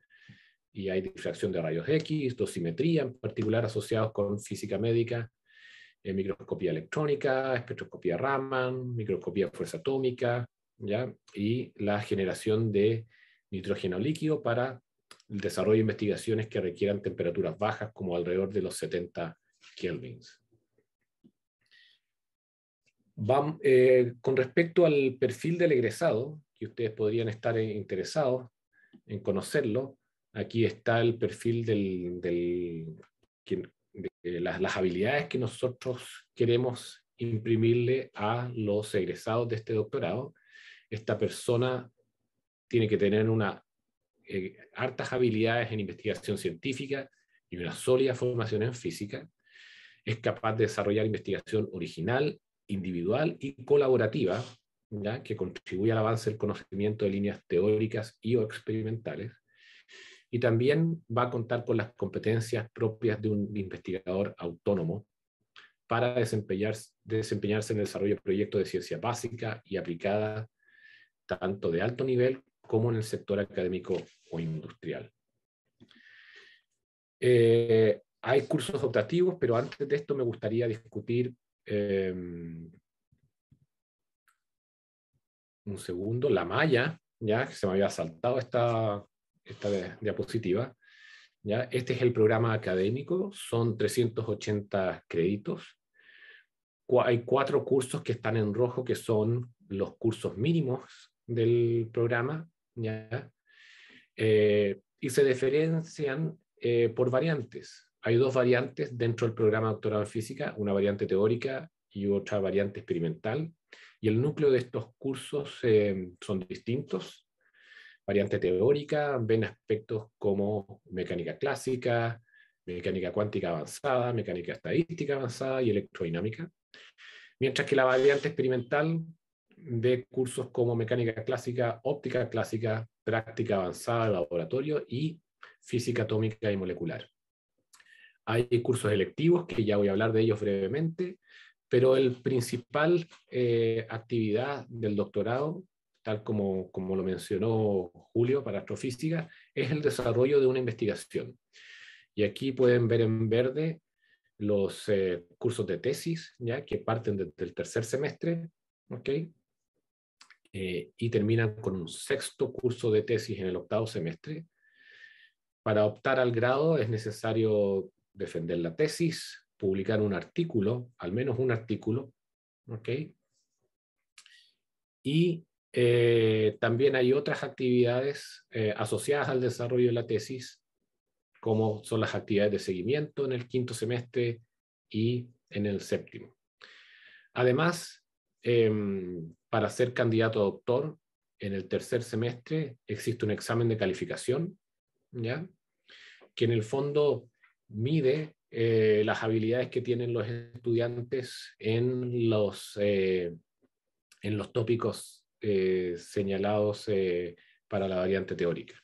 S3: Y hay difracción de rayos X, dosimetría, en particular asociados con física médica, eh, microscopía electrónica, espectroscopía Raman, microscopía fuerza atómica, ¿ya? y la generación de nitrógeno líquido para el desarrollo de investigaciones que requieran temperaturas bajas, como alrededor de los 70 kelvins. Eh, con respecto al perfil del egresado, que ustedes podrían estar interesados en conocerlo, aquí está el perfil de las, habilidades que nosotros queremos imprimirle a los egresados de este doctorado. Esta persona tiene que tener una eh, hartas habilidades en investigación científica y una sólida formación en física, es capaz de desarrollar investigación original, individual y colaborativa, ¿ya? que contribuye al avance del conocimiento de líneas teóricas y o experimentales, y también va a contar con las competencias propias de un investigador autónomo para desempeñarse, desempeñarse en el desarrollo de proyectos de ciencia básica y aplicada, tanto de alto nivel como en el sector académico o industrial. Eh, hay cursos optativos, pero antes de esto me gustaría discutir em, un segundo, la malla, ya que se me había saltado esta, esta diapositiva. ¿ya? Este es el programa académico, son 380 créditos. hay cuatro cursos que están en rojo, que son los cursos mínimos del programa. Eh, y se diferencian eh, por variantes. Hay dos variantes dentro del programa de doctorado en física, una variante teórica y otra variante experimental. Y el núcleo de estos cursos eh, son distintos. Variante teórica ven aspectos como mecánica clásica, mecánica cuántica avanzada, mecánica estadística avanzada y electrodinámica. Mientras que la variante experimental de cursos como mecánica clásica, óptica clásica, práctica avanzada de laboratorio y física atómica y molecular. Hay cursos electivos, que ya voy a hablar de ellos brevemente, pero el principal eh, actividad del doctorado, tal como, lo mencionó Julio para astrofísica, es el desarrollo de una investigación. Y aquí pueden ver en verde los eh, cursos de tesis, ya que parten desde el tercer semestre, eh, y terminan con un sexto curso de tesis en el octavo semestre. Para optar al grado es necesario defender la tesis, publicar un artículo, al menos un artículo, ¿ok? Y eh, también hay otras actividades eh, asociadas al desarrollo de la tesis, como son las actividades de seguimiento en el quinto semestre y en el séptimo. Además, em, para ser candidato a doctor, en el tercer semestre existe un examen de calificación, ¿ya? que en el fondo mide eh, las habilidades que tienen los estudiantes en los, eh, en los tópicos eh, señalados para la variante teórica.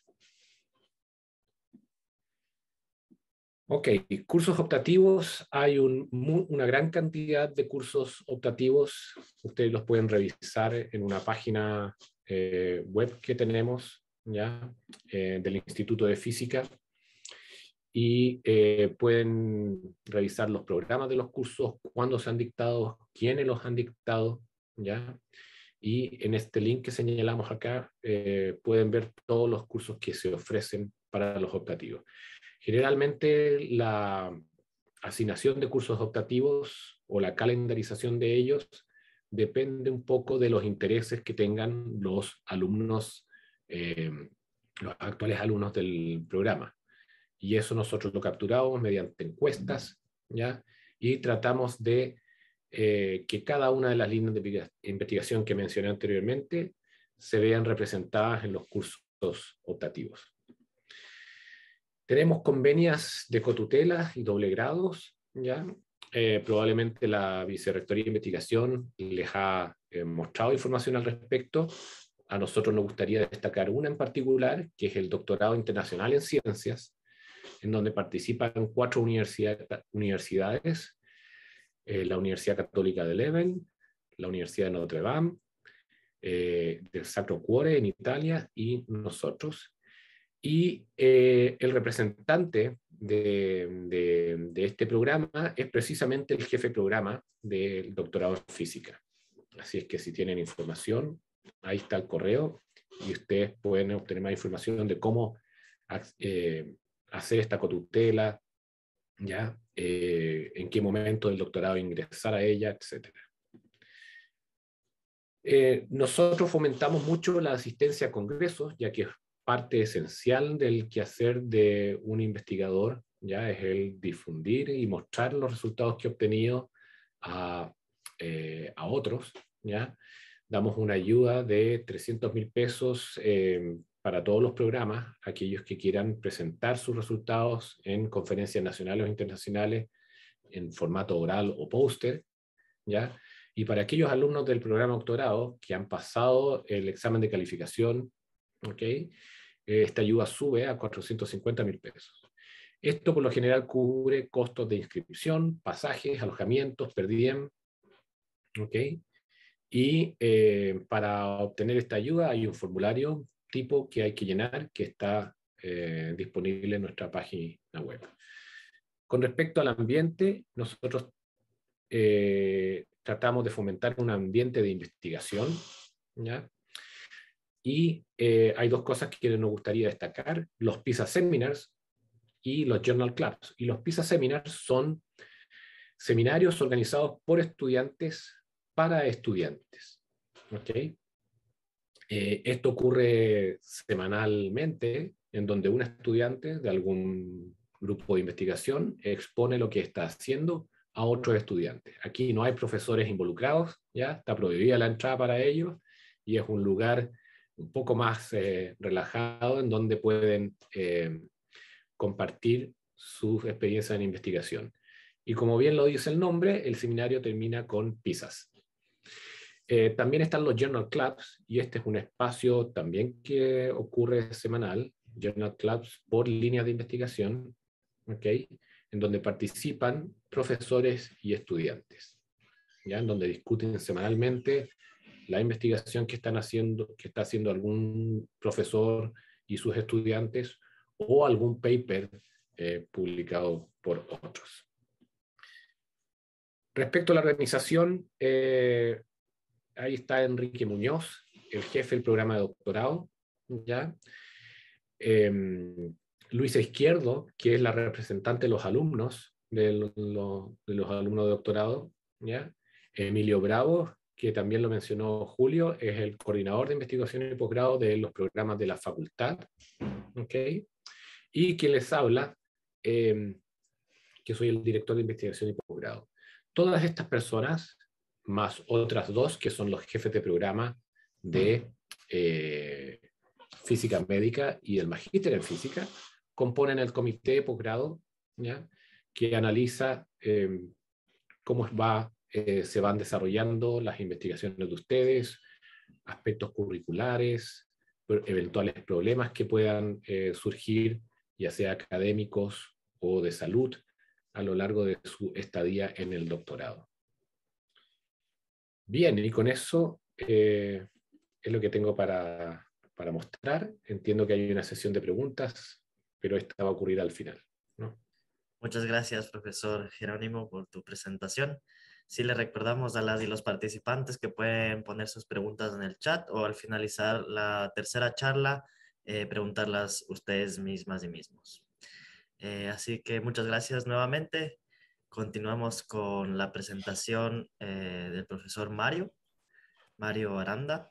S3: Ok, cursos optativos. Hay una gran cantidad de cursos optativos. Ustedes los pueden revisar en una página eh, web que tenemos ya eh, del Instituto de Física y eh, pueden revisar los programas de los cursos, cuándo se han dictado, quiénes los han dictado, ya. Y en este link que señalamos acá pueden ver todos los cursos que se ofrecen para los optativos. Generalmente la asignación de cursos optativos o la calendarización de ellos depende un poco de los intereses que tengan los alumnos, eh, los actuales alumnos del programa. Y eso nosotros lo capturamos mediante encuestas, ¿ya? Y tratamos de eh, que cada una de las líneas de investigación que mencioné anteriormente se vean representadas en los cursos optativos. Tenemos convenias de cotutelas y doble grados, ¿ya? Eh, probablemente la Vicerrectoría de Investigación les ha eh, mostrado información al respecto. A nosotros nos gustaría destacar una en particular, que es el Doctorado Internacional en Ciencias, en donde participan cuatro universidades, eh, la Universidad Católica de Leven, la Universidad de Notre Dame, del Sacro Cuore en Italia y nosotros. Y eh, el representante de, este programa es precisamente el jefe programa del doctorado en física. Así es que si tienen información, ahí está el correo y ustedes pueden obtener más información de cómo eh, hacer esta cotutela, ¿ya? Eh, en qué momento del doctorado ingresar a ella, etcétera. nosotros fomentamos mucho la asistencia a congresos, ya que es parte esencial del quehacer de un investigador, ya es el difundir y mostrar los resultados que ha obtenido a, eh, otros, ya. Damos una ayuda de 300 mil pesos eh, para todos los programas, aquellos que quieran presentar sus resultados en conferencias nacionales o internacionales en formato oral o póster, ¿ya? Y para aquellos alumnos del programa doctorado que han pasado el examen de calificación ¿ok? Esta ayuda sube a 450 mil pesos. Esto por lo general cubre costos de inscripción, pasajes, alojamientos, per ¿ok? Y eh, para obtener esta ayuda hay un formulario tipo que hay que llenar que está eh, disponible en nuestra página web. Con respecto al ambiente, nosotros eh, tratamos de fomentar un ambiente de investigación, ¿ya? Y eh, hay dos cosas que nos gustaría destacar, los PISA Seminars y los Journal Clubs. Y los PISA Seminars son seminarios organizados por estudiantes para estudiantes. ¿okay? Eh, esto ocurre semanalmente, en donde un estudiante de algún grupo de investigación expone lo que está haciendo a otros estudiantes. Aquí no hay profesores involucrados, ya está prohibida la entrada para ellos y es un lugar un poco más eh, relajado en donde pueden eh, compartir sus experiencias en investigación. Y como bien lo dice el nombre, el seminario termina con pizzas. Eh, también están los Journal Clubs, y este es un espacio también que ocurre semanal, Journal Clubs por línea de investigación, ¿okay? en donde participan profesores y estudiantes, ¿ya? en donde discuten semanalmente la investigación que están haciendo, que está haciendo algún profesor y sus estudiantes o algún paper eh, publicado por otros. Respecto a la organización, eh, ahí está Enrique Muñoz, el jefe del programa de doctorado, ¿ya? Em, Luisa Izquierdo, que es la representante de los alumnos, de, los alumnos de doctorado, ¿ya? Emilio Bravo, que también lo mencionó Julio, es el coordinador de investigación y posgrado de los programas de la facultad. ¿okay? Y quien les habla, em, que soy el director de investigación y posgrado. Todas estas personas, más otras dos, que son los jefes de programa de eh, física médica y el magíster en física, componen el comité de posgrado que analiza em, cómo va eh, se van desarrollando las investigaciones de ustedes, aspectos curriculares, eventuales problemas que puedan eh, surgir, ya sea académicos o de salud, a lo largo de su estadía en el doctorado. Bien, y con eso eh, es lo que tengo para, mostrar. Entiendo que hay una sesión de preguntas, pero esta va a ocurrir al final.
S2: Muchas gracias, profesor Jerónimo, por tu presentación. Sí le recordamos a las y los participantes que pueden poner sus preguntas en el chat o al finalizar la tercera charla, eh, preguntarlas ustedes mismas y mismos. Eh, así que muchas gracias nuevamente. Continuamos con la presentación eh, del profesor Mario, Mario Aranda,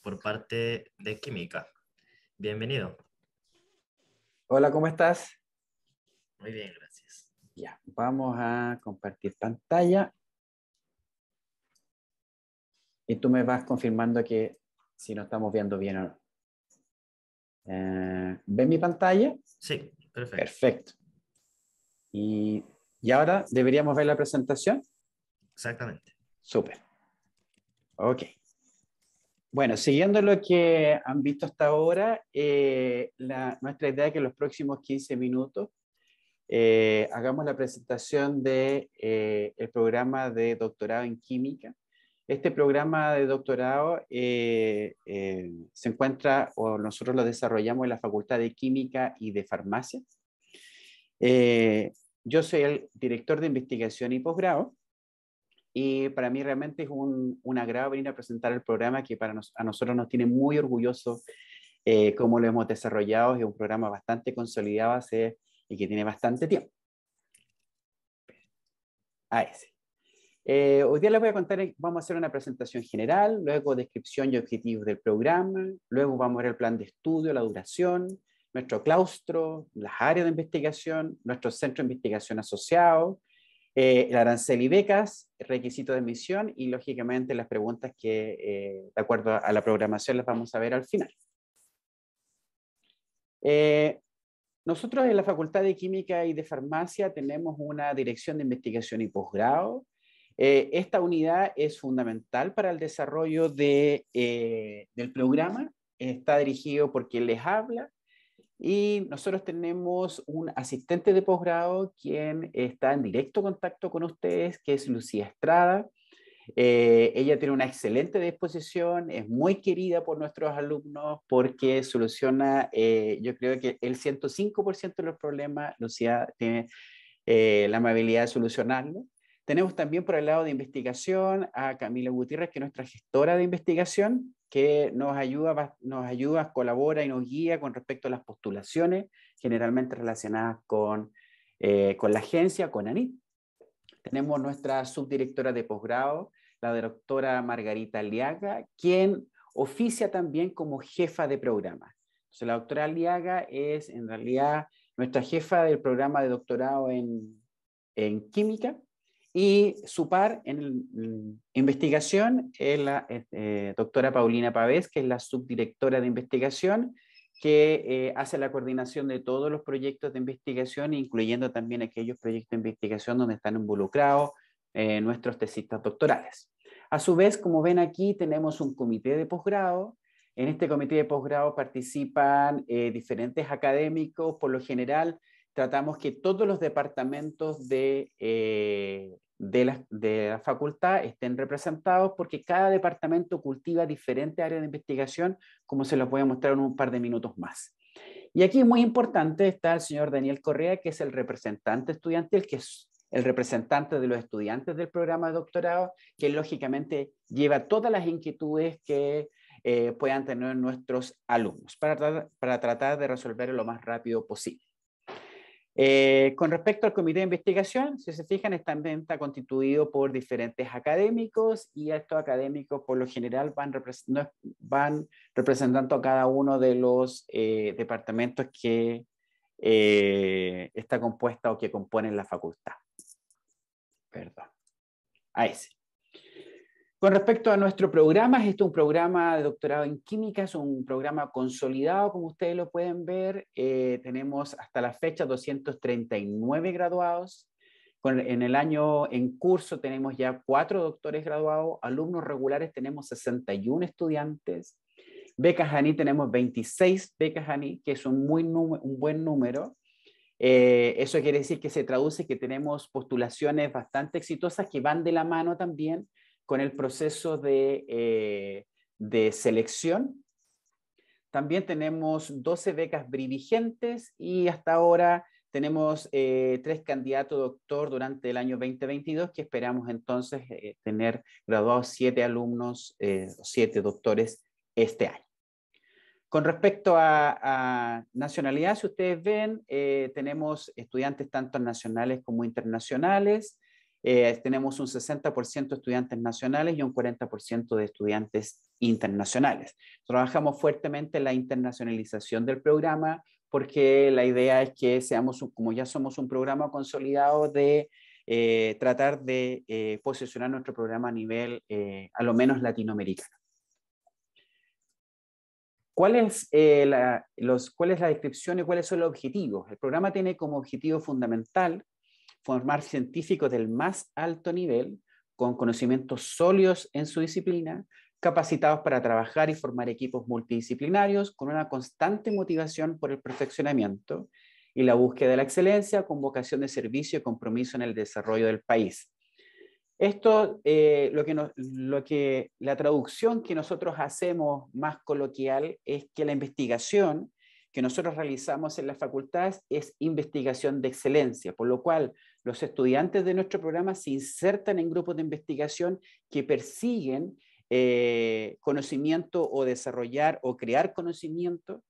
S2: por parte de Química. Bienvenido. Hola, ¿cómo estás? Muy bien, gracias.
S4: Ya, vamos a compartir pantalla. Y tú me vas confirmando que si nos estamos viendo bien o no. Eh, mi pantalla? Sí, perfecto. Perfecto. Y, ahora deberíamos ver la presentación. Exactamente. Súper. Ok. Bueno, siguiendo lo que han visto hasta ahora, eh, la, nuestra idea es que en los próximos 15 minutos eh, hagamos la presentación del eh, programa de doctorado en química. Este programa de doctorado eh, se encuentra, o nosotros lo desarrollamos en la Facultad de Química y de Farmacia. yo soy el director de investigación y posgrado. Y para mí realmente es un, un, agrado venir a presentar el programa que para a nosotros nos tiene muy orgullosos eh, como lo hemos desarrollado. Es un programa bastante consolidado hace y que tiene bastante tiempo. A ese. Eh, hoy día les voy a contar, vamos a hacer una presentación general, luego descripción y objetivos del programa, luego vamos a ver el plan de estudio, la duración, nuestro claustro, las áreas de investigación, nuestro centro de investigación asociado, eh, el arancel y becas, requisitos de admisión y lógicamente las preguntas que eh, de acuerdo a la programación las vamos a ver al final. Eh, nosotros en la Facultad de Química y de Farmacia tenemos una dirección de investigación y posgrado. Eh, esta unidad es fundamental para el desarrollo eh, del programa. Está dirigido por quien les habla. Y nosotros tenemos un asistente de posgrado quien está en directo contacto con ustedes, que es Lucía Estrada eh, ella tiene una excelente disposición, es muy querida por nuestros alumnos porque soluciona, eh, yo creo que el 105% de los problemas, Lucía tiene eh, la amabilidad de solucionarlo. Tenemos también por el lado de investigación a Camila Gutiérrez, que es nuestra gestora de investigación, que nos ayuda, nos ayuda, colabora y nos guía con respecto a las postulaciones, generalmente relacionadas con, con la agencia, con ANIT. Tenemos nuestra subdirectora de posgrado, la doctora Margarita Aliaga, quien oficia también como jefa de programa. la doctora Aliaga es en realidad nuestra jefa del programa de doctorado en, química y su par en, investigación es la eh, eh, doctora Paulina Pavés, que es la subdirectora de investigación que eh, hace la coordinación de todos los proyectos de investigación, incluyendo también aquellos proyectos de investigación donde están involucrados eh, nuestros tesistas doctorales. A su vez, como ven aquí, tenemos un comité de posgrado. En este comité de posgrado participan eh, diferentes académicos. Por lo general, tratamos que todos los departamentos de de la, facultad estén representados porque cada departamento cultiva diferente área de investigación, como se los voy a mostrar en un par de minutos más. Y aquí muy importante está el señor Daniel Correa, que es el representante estudiantil, que es el representante de los estudiantes del programa de doctorado, que lógicamente lleva todas las inquietudes que eh, puedan tener nuestros alumnos para, para tratar de resolverlo lo más rápido posible. Eh, con respecto al comité de investigación, si se fijan, está constituido por diferentes académicos y estos académicos por lo general van, representando a cada uno de los eh, departamentos que eh, está compuesta o que componen la facultad. Perdón. Ahí sí. Con respecto a nuestro programa, es un programa de doctorado en química, es un programa consolidado, como ustedes lo pueden ver. Eh, tenemos hasta la fecha 239 graduados. en el año en curso tenemos ya cuatro doctores graduados, alumnos regulares tenemos 61 estudiantes, becas ANI tenemos 26 becas ANI, que es un, buen número. Eh, eso quiere decir que se traduce que tenemos postulaciones bastante exitosas que van de la mano también con el proceso de, eh, selección. También tenemos 12 becas vigentes y hasta ahora tenemos eh, tres candidatos doctor durante el año 2022 que esperamos entonces eh, tener graduados siete alumnos, siete doctores este año. Con respecto a, a nacionalidad, si ustedes ven, tenemos estudiantes tanto nacionales como internacionales. Eh, tenemos un 60% de estudiantes nacionales y un 40% de estudiantes internacionales. Trabajamos fuertemente en la internacionalización del programa porque la idea es que seamos, como ya somos un programa consolidado, de eh, tratar de eh, posicionar nuestro programa a nivel, a lo menos latinoamericano. los, ¿Cuál es la descripción y cuáles son los objetivos? El programa tiene como objetivo fundamental formar científicos del más alto nivel, con conocimientos sólidos en su disciplina, capacitados para trabajar y formar equipos multidisciplinarios, con una constante motivación por el perfeccionamiento y la búsqueda de la excelencia, con vocación de servicio y compromiso en el desarrollo del país. Esto, eh, lo, que lo que la traducción que nosotros hacemos más coloquial es que la investigación que nosotros realizamos en las facultades es investigación de excelencia, por lo cual los estudiantes de nuestro programa se insertan en grupos de investigación que persiguen eh, conocimiento o desarrollar o crear conocimiento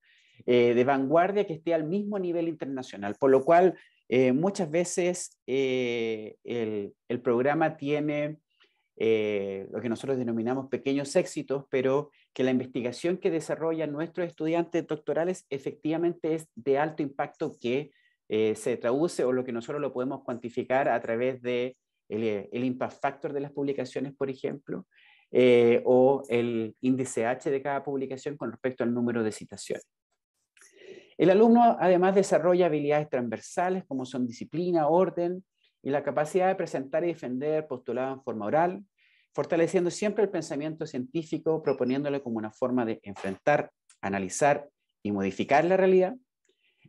S4: eh, de vanguardia que esté al mismo nivel internacional, por lo cual eh, muchas veces el, el, programa tiene lo que nosotros denominamos pequeños éxitos, pero que la investigación que desarrollan nuestros estudiantes doctorales efectivamente es de alto impacto que eh, se traduce o lo que nosotros lo podemos cuantificar a través de el, eh, impact factor de las publicaciones, por ejemplo, eh, o el índice H de cada publicación con respecto al número de citaciones. El alumno además desarrolla habilidades transversales como son disciplina, orden y la capacidad de presentar y defender postulado en forma oral, fortaleciendo siempre el pensamiento científico, proponiéndole como una forma de enfrentar, analizar y modificar la realidad,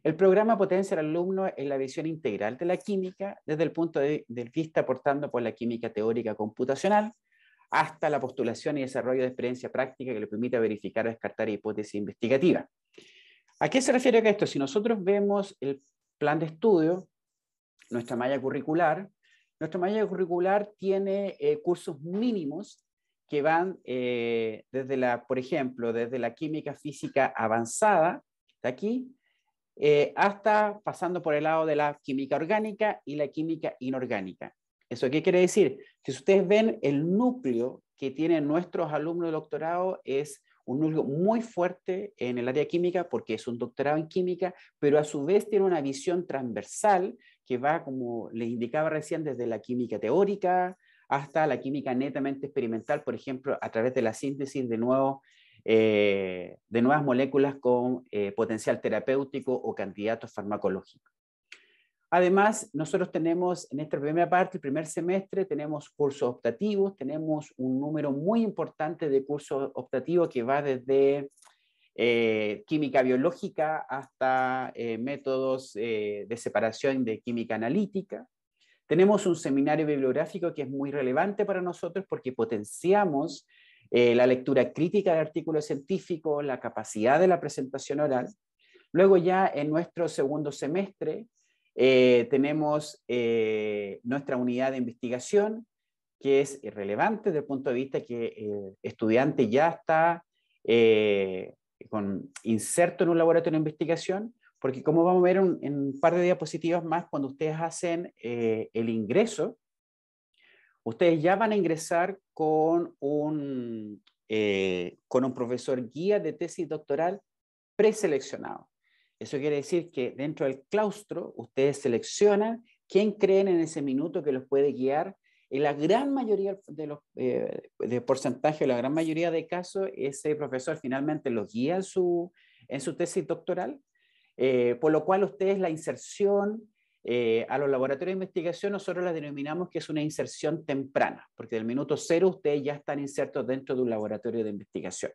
S4: el programa potencia al alumno en la visión integral de la química desde el punto de, vista aportando por la química teórica computacional hasta la postulación y desarrollo de experiencia práctica que le permita verificar o descartar hipótesis investigativas. ¿A qué se refiere esto? Si nosotros vemos el plan de estudio, nuestra malla curricular, nuestra malla curricular tiene eh, cursos mínimos que van eh, desde la, por ejemplo, desde la química física avanzada, de aquí, eh, hasta pasando por el lado de la química orgánica y la química inorgánica. ¿Eso qué quiere decir? Que si ustedes ven el núcleo que tienen nuestros alumnos de doctorado es un núcleo muy fuerte en el área química porque es un doctorado en química, pero a su vez tiene una visión transversal que va, como les indicaba recién, desde la química teórica hasta la química netamente experimental, por ejemplo, a través de la síntesis de nuevos eh, de nuevas moléculas con eh, potencial terapéutico o candidatos farmacológicos. Además, nosotros tenemos en esta primera parte, el primer semestre, tenemos cursos optativos, tenemos un número muy importante de cursos optativos que va desde eh, química biológica hasta métodos de separación de química analítica. Tenemos un seminario bibliográfico que es muy relevante para nosotros porque potenciamos eh, la lectura crítica de artículos científicos, la capacidad de la presentación oral. Luego ya en nuestro segundo semestre eh, tenemos eh, nuestra unidad de investigación, que es relevante desde el punto de vista que el estudiante ya está con, inserto en un laboratorio de investigación, porque como vamos a ver en un par de diapositivas más, cuando ustedes hacen el ingreso, ustedes ya van a ingresar con un, eh, con un profesor guía de tesis doctoral preseleccionado. Eso quiere decir que dentro del claustro ustedes seleccionan quién creen en ese minuto que los puede guiar. En la gran mayoría de los eh, de porcentaje, la gran mayoría de casos, ese profesor finalmente los guía en su, en su tesis doctoral, eh, por lo cual ustedes la inserción, eh, a los laboratorios de investigación nosotros las denominamos que es una inserción temprana, porque del minuto cero ustedes ya están insertos dentro de un laboratorio de investigación.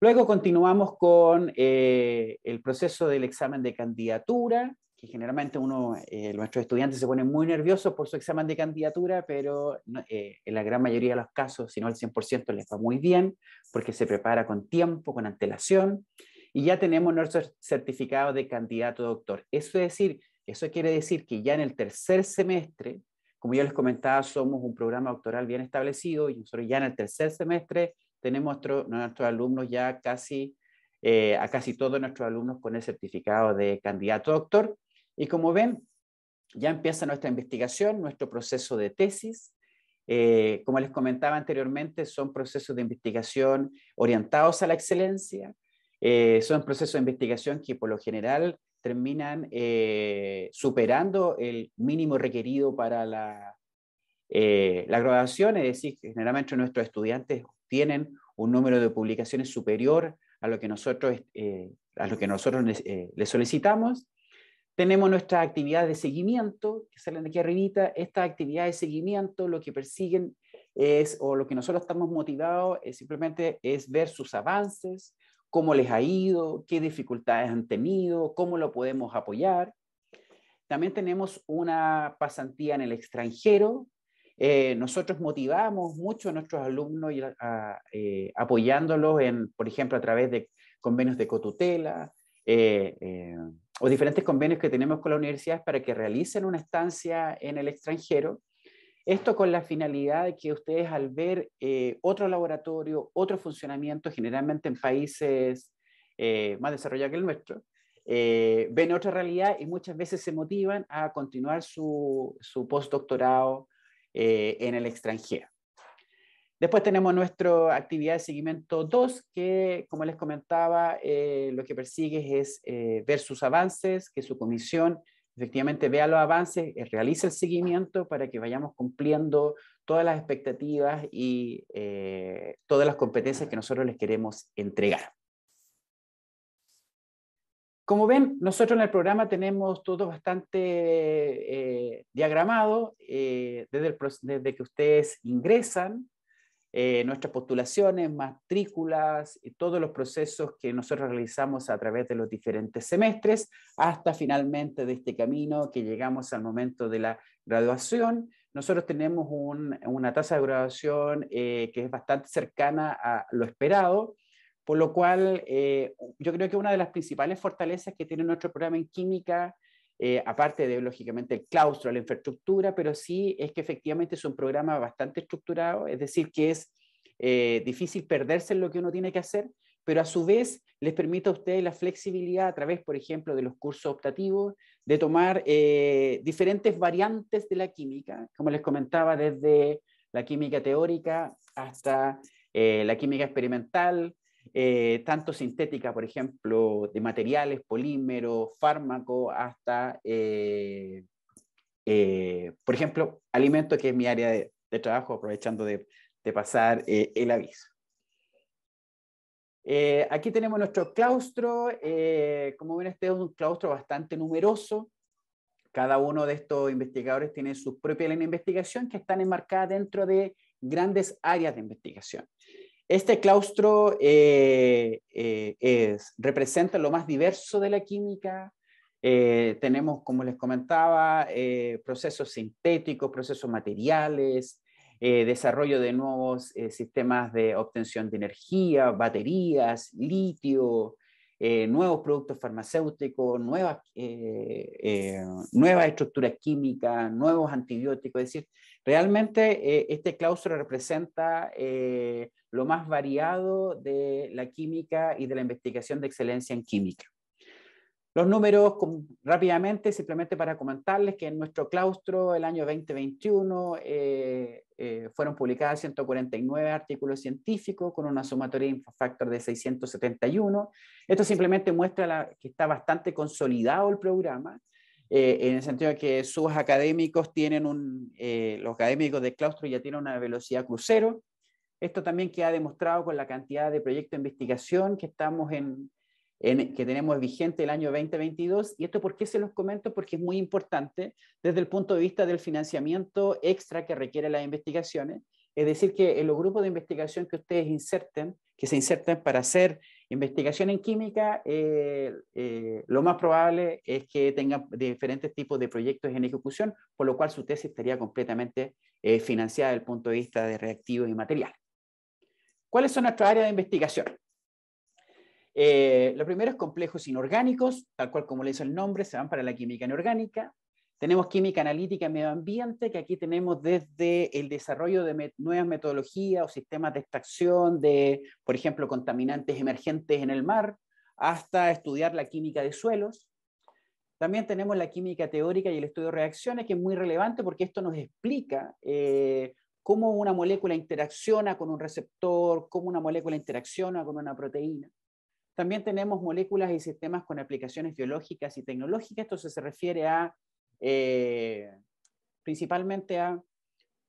S4: Luego continuamos con eh, el proceso del examen de candidatura, que generalmente uno, eh, nuestros estudiantes se ponen muy nerviosos por su examen de candidatura, pero en la gran mayoría de los casos, si no el 100%, les va muy bien, porque se prepara con tiempo, con antelación y ya tenemos nuestro certificado de candidato doctor. Eso, es decir, eso quiere decir que ya en el tercer semestre, como ya les comentaba, somos un programa doctoral bien establecido y nosotros ya en el tercer semestre tenemos nuestro, nuestros alumnos ya casi, eh, a casi todos nuestros alumnos con el certificado de candidato doctor. Y como ven, ya empieza nuestra investigación, nuestro proceso de tesis. Eh, como les comentaba anteriormente, son procesos de investigación orientados a la excelencia, eh, son procesos de investigación que por lo general terminan eh, superando el mínimo requerido para la, eh, graduación, es decir, generalmente nuestros estudiantes tienen un número de publicaciones superior a lo que nosotros, a lo que nosotros les, solicitamos. Tenemos nuestra actividad de seguimiento, que salen aquí arribita. esta actividad de seguimiento lo que persiguen es, o lo que nosotros estamos motivados es simplemente es ver sus avances, cómo les ha ido, qué dificultades han tenido, cómo lo podemos apoyar. También tenemos una pasantía en el extranjero. Eh, nosotros motivamos mucho a nuestros alumnos y eh, apoyándolos, en, por ejemplo, a través de convenios de cotutela eh, o diferentes convenios que tenemos con las universidades para que realicen una estancia en el extranjero esto con la finalidad de que ustedes al ver eh, otro laboratorio, otro funcionamiento, generalmente en países eh, más desarrollados que el nuestro, eh, ven otra realidad y muchas veces se motivan a continuar su, su postdoctorado en el extranjero. Después tenemos nuestra actividad de seguimiento 2, que como les comentaba, lo que persigue es ver sus avances, que su comisión efectivamente vea los avances, eh, realice el seguimiento para que vayamos cumpliendo todas las expectativas y eh, todas las competencias que nosotros les queremos entregar. Como ven, nosotros en el programa tenemos todo bastante eh, diagramado desde, el, desde, que ustedes ingresan eh, nuestras postulaciones, matrículas y eh, todos los procesos que nosotros realizamos a través de los diferentes semestres, hasta finalmente de este camino que llegamos al momento de la graduación. Nosotros tenemos una tasa de graduación eh, que es bastante cercana a lo esperado, por lo cual yo creo que una de las principales fortalezas que tiene nuestro programa en química eh, aparte de lógicamente el claustro, la infraestructura, pero sí es que efectivamente es un programa bastante estructurado, es decir, que es eh, difícil perderse en lo que uno tiene que hacer, pero a su vez les permite a ustedes la flexibilidad a través, por ejemplo, de los cursos optativos, de tomar eh, diferentes variantes de la química, como les comentaba, desde la química teórica hasta la química experimental, eh, tanto sintética, por ejemplo, de materiales, polímeros, fármacos, hasta, eh, eh, por ejemplo, alimentos, que es mi área de, trabajo, aprovechando de, de pasar el aviso. aquí tenemos nuestro claustro, como ven este es un claustro bastante numeroso, cada uno de estos investigadores tiene su propia línea de investigación que están enmarcadas dentro de grandes áreas de investigación. Este claustro eh, eh, representa lo más diverso de la química. Eh, tenemos, como les comentaba, procesos sintéticos, procesos materiales, desarrollo de nuevos sistemas de obtención de energía, baterías, litio, nuevos productos farmacéuticos, nuevas, nuevas estructuras químicas, nuevos antibióticos. Es decir, Realmente eh, este claustro representa eh, lo más variado de la química y de la investigación de excelencia en química. Los números rápidamente, simplemente para comentarles que en nuestro claustro el año 2021 eh, fueron publicados 149 artículos científicos con una sumatoria de factor de 671. Esto simplemente muestra que está bastante consolidado el programa eh, en el sentido de que sus académicos tienen un, eh, los académicos de claustro ya tienen una velocidad crucero. Esto también que ha demostrado con la cantidad de proyectos de investigación que estamos en, que tenemos vigente el año 2022. ¿Y esto por qué se los comento? Porque es muy importante desde el punto de vista del financiamiento extra que requiere las investigaciones. Es decir, que en los grupos de investigación que ustedes inserten, que se inserten para hacer Investigación en química, eh, eh, lo más probable es que tenga diferentes tipos de proyectos en ejecución, por lo cual su tesis estaría completamente eh, financiada desde el punto de vista de reactivos y materiales. ¿Cuáles son nuestras áreas de investigación? lo primero es complejos inorgánicos, tal cual como le hizo el nombre, se van para la química inorgánica. Tenemos química analítica en medio ambiente, que aquí tenemos desde el desarrollo de nuevas metodologías o sistemas de extracción de, por ejemplo, contaminantes emergentes en el mar, hasta estudiar la química de suelos. También tenemos la química teórica y el estudio de reacciones, que es muy relevante porque esto nos explica eh, cómo una molécula interacciona con un receptor, cómo una molécula interacciona con una proteína. También tenemos moléculas y sistemas con aplicaciones biológicas y tecnológicas, esto se refiere a eh, principalmente a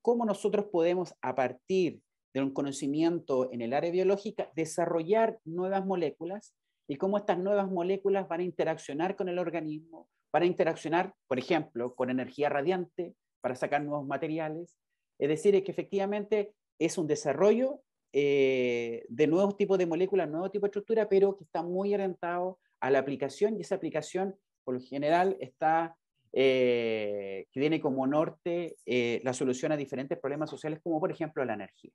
S4: cómo nosotros podemos, a partir de un conocimiento en el área biológica, desarrollar nuevas moléculas y cómo estas nuevas moléculas van a interaccionar con el organismo, para a interaccionar, por ejemplo, con energía radiante para sacar nuevos materiales. Es decir, que efectivamente es un desarrollo eh, de nuevos tipos de moléculas, nuevo tipo de estructura, pero que está muy orientado a la aplicación y esa aplicación por lo general está eh, que tiene como norte eh, la solución a diferentes problemas sociales, como por ejemplo la energía.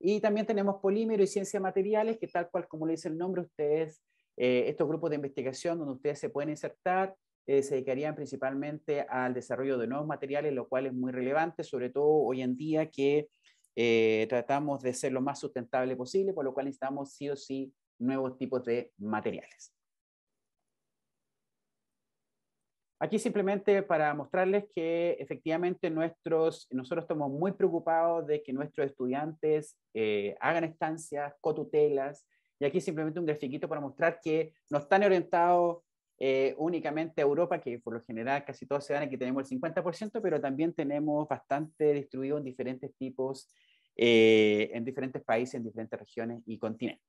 S4: Y también tenemos polímero y ciencia materiales, que tal cual como le dice el nombre, ustedes, eh, estos grupos de investigación donde ustedes se pueden insertar, se dedicarían principalmente al desarrollo de nuevos materiales, lo cual es muy relevante, sobre todo hoy en día que tratamos de ser lo más sustentable posible, por lo cual necesitamos sí o sí nuevos tipos de materiales. Aquí simplemente para mostrarles que efectivamente nuestros, nosotros estamos muy preocupados de que nuestros estudiantes eh, hagan estancias, cotutelas, y aquí simplemente un grafiquito para mostrar que no están orientados eh, únicamente a Europa, que por lo general casi todos se dan, aquí tenemos el 50%, pero también tenemos bastante distribuido en diferentes tipos, eh, en diferentes países, en diferentes regiones y continentes.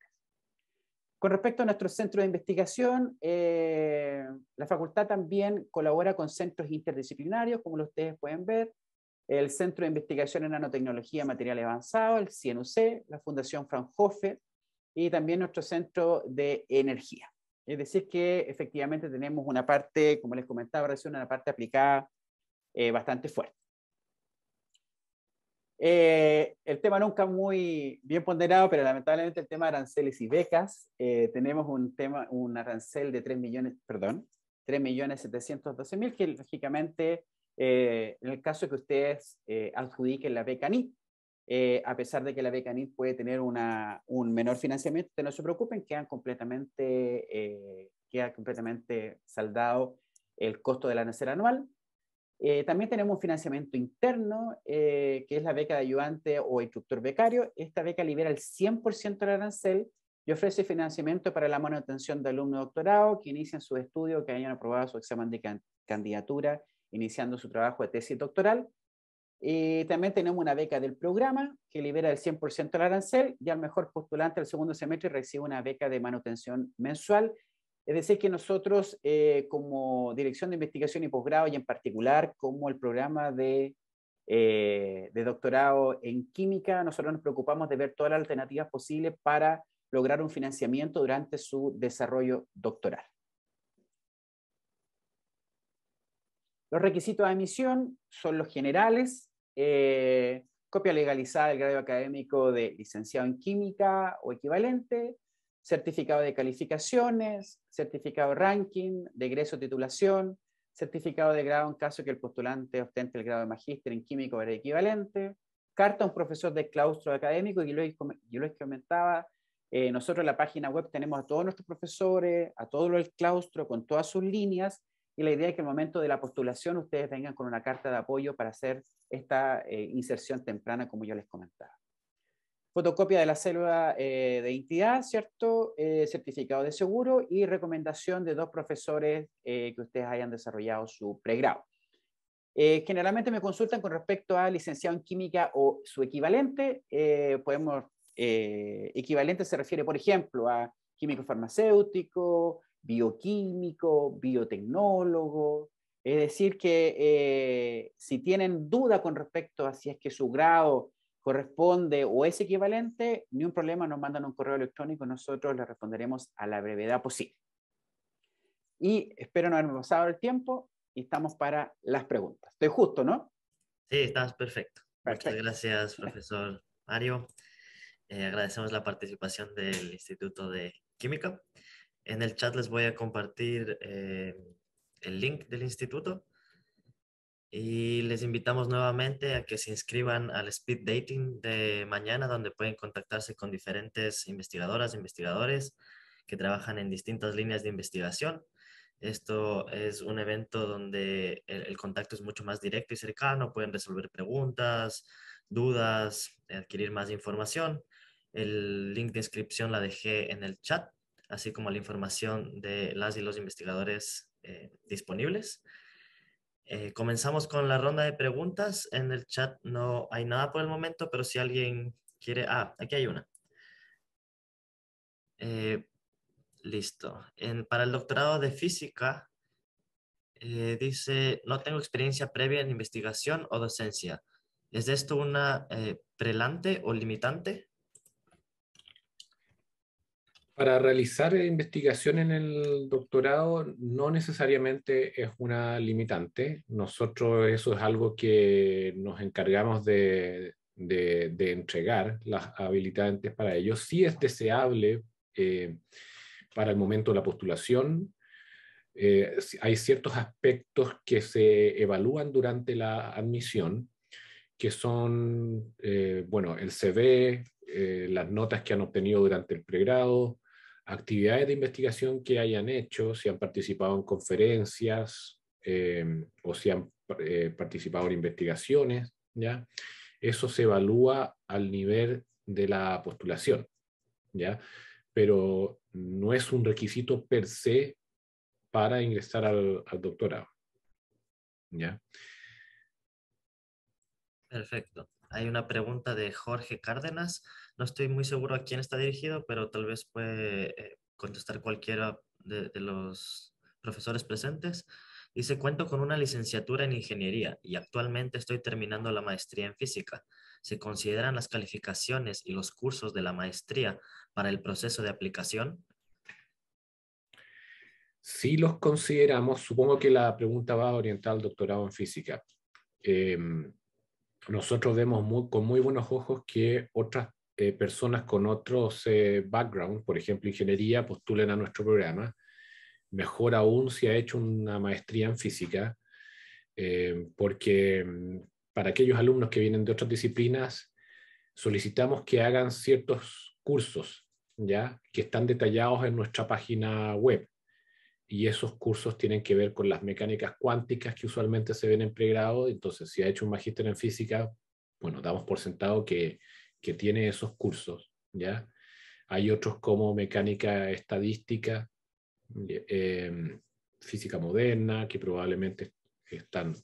S4: Con respecto a nuestro centro de investigación, eh, la facultad también colabora con centros interdisciplinarios, como ustedes pueden ver, el Centro de Investigación en Nanotecnología y Materiales Avanzados, el CNUC, la Fundación Fraunhofer y también nuestro Centro de Energía. Es decir, que efectivamente tenemos una parte, como les comentaba recién, una parte aplicada eh, bastante fuerte. Eh, el tema nunca muy bien ponderado, pero lamentablemente el tema de aranceles y becas, eh, tenemos un tema, un arancel de 3 millones, perdón, 3 millones 712 mil, que lógicamente eh, en el caso que ustedes adjudiquen la beca NIT, a pesar de que la beca NIT puede tener una, un menor financiamiento, no se preocupen, quedan completamente, queda completamente saldado el costo del arancel anual eh, también tenemos un financiamiento interno, eh, que es la beca de ayudante o instructor becario. Esta beca libera el 100% del arancel y ofrece financiamiento para la manutención de alumnos doctorados que inician su estudio, que hayan aprobado su examen de candidatura, iniciando su trabajo de tesis doctoral. Eh, también tenemos una beca del programa que libera el 100% del arancel y al mejor postulante del segundo semestre recibe una beca de manutención mensual es decir, que nosotros eh, como Dirección de Investigación y Posgrado y en particular como el programa eh, de, doctorado en química, nosotros nos preocupamos de ver todas las alternativas posibles para lograr un financiamiento durante su desarrollo doctoral. Los requisitos de admisión son los generales, eh, copia legalizada del grado académico de licenciado en química o equivalente, certificado de calificaciones, certificado ranking, de egreso titulación, certificado de grado en caso que el postulante ostente el grado de magíster en químico o equivalente, carta a un profesor de claustro académico y lo, yo les comentaba, eh, nosotros en la página web tenemos a todos nuestros profesores, a todo el claustro con todas sus líneas y la idea es que al momento de la postulación ustedes vengan con una carta de apoyo para hacer esta eh, inserción temprana como yo les comentaba fotocopia de la célula eh, de identidad, ¿cierto? Eh, certificado de seguro y recomendación de dos profesores eh, que ustedes hayan desarrollado su pregrado. generalmente me consultan con respecto a licenciado en química o su equivalente. podemos, equivalente se refiere, por ejemplo, a químico farmacéutico, bioquímico, biotecnólogo. Es decir, que si tienen duda con respecto a si es que su grado corresponde o es equivalente, ni un problema, nos mandan un correo electrónico, nosotros le responderemos a la brevedad posible. Y espero no haberme pasado el tiempo y estamos para
S2: las preguntas. Estoy justo, ¿no? Sí, estás perfecto. perfecto. Muchas gracias, profesor Mario. Eh, agradecemos la participación del Instituto de Química. En el chat les voy a compartir eh, el link del instituto y les invitamos nuevamente a que se inscriban al speed dating de mañana, donde pueden contactarse con diferentes investigadoras, e investigadores que trabajan en distintas líneas de investigación. Esto es un evento donde el, contacto es mucho más directo y cercano, pueden resolver preguntas, dudas, adquirir más información. El link de inscripción la dejé en el chat, así como la información de las y los investigadores eh, disponibles. Eh, comenzamos con la ronda de preguntas. En el chat no hay nada por el momento, pero si alguien quiere... Ah, aquí hay una. Eh, listo. para el doctorado de física, eh, dice, no tengo experiencia previa en investigación o docencia. ¿Es esto una prelante
S3: o limitante? para realizar investigación en el doctorado no necesariamente es una limitante. Nosotros eso es algo que nos encargamos de, entregar las habilitantes para ello. Si es deseable eh, para el momento de la postulación. Eh, hay ciertos aspectos que se evalúan durante la admisión, que son, eh, bueno, el CV, las notas que han obtenido durante el pregrado, actividades de investigación que hayan hecho, si han participado en conferencias em, o si han eh, participado en investigaciones, ¿ya? Eso se evalúa al nivel de la postulación, ¿ya? Pero no es un requisito per se para ingresar al, al doctorado,
S2: ¿ya? Perfecto. Hay una pregunta de Jorge Cárdenas. No estoy muy seguro a quién está dirigido, pero tal vez puede eh, contestar cualquiera de, los profesores presentes. Dice, cuento con una licenciatura en ingeniería y actualmente estoy terminando la maestría en física. ¿Se consideran las calificaciones y los cursos de la maestría para el proceso de aplicación?
S3: Si los consideramos, supongo que la pregunta va orientada al doctorado en física. Em, nosotros vemos con muy buenos ojos que otras eh, personas con otros eh, background, backgrounds, por ejemplo, ingeniería, postulen a nuestro programa. Mejor aún si ha hecho una maestría en física, eh, porque mm, para aquellos alumnos que vienen de otras disciplinas, solicitamos que hagan ciertos cursos, ¿ya? Que están detallados en nuestra página web. Y esos cursos tienen que ver con las mecánicas cuánticas que usualmente se ven en pregrado. Entonces, si ha hecho un magíster en física, bueno, damos por sentado que que tiene esos cursos, ¿ya? Hay otros como mecánica estadística, eh, física moderna, que probablemente están,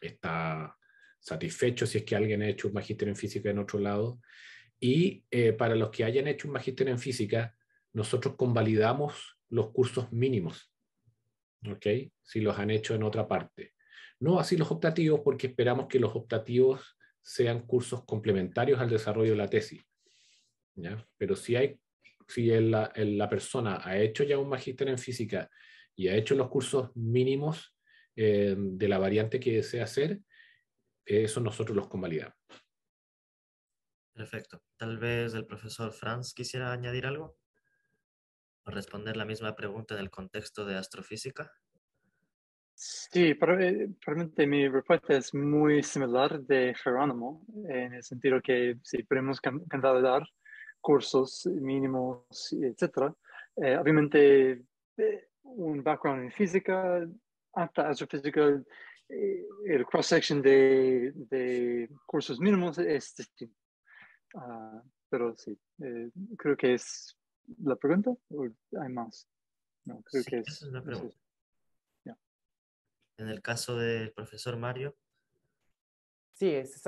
S3: está satisfecho si es que alguien ha hecho un magíster en física en otro lado. Y eh, para los que hayan hecho un magíster en física, nosotros convalidamos los cursos mínimos, ¿ok? Si los han hecho en otra parte. No así los optativos, porque esperamos que los optativos sean cursos complementarios al desarrollo de la tesis. Pero si, hay, si la, persona ha hecho ya un magíster en física y ha hecho los cursos mínimos eh, de la variante que desea hacer, eh, eso nosotros los convalidamos.
S2: Perfecto. Tal vez el profesor Franz quisiera añadir algo o responder la misma pregunta en el contexto de astrofísica.
S1: Sí, probablemente eh, mi respuesta es muy similar de Jerónimo, en el sentido que si podemos dar cursos mínimos, etc., eh, obviamente eh, un background en física, hasta astrofísica, el cross-section de, cursos mínimos es distinto. Ah, pero sí, creo que es la pregunta o hay más. No, creo que es, pregunta
S2: en el caso del profesor Mario?
S4: Sí, es,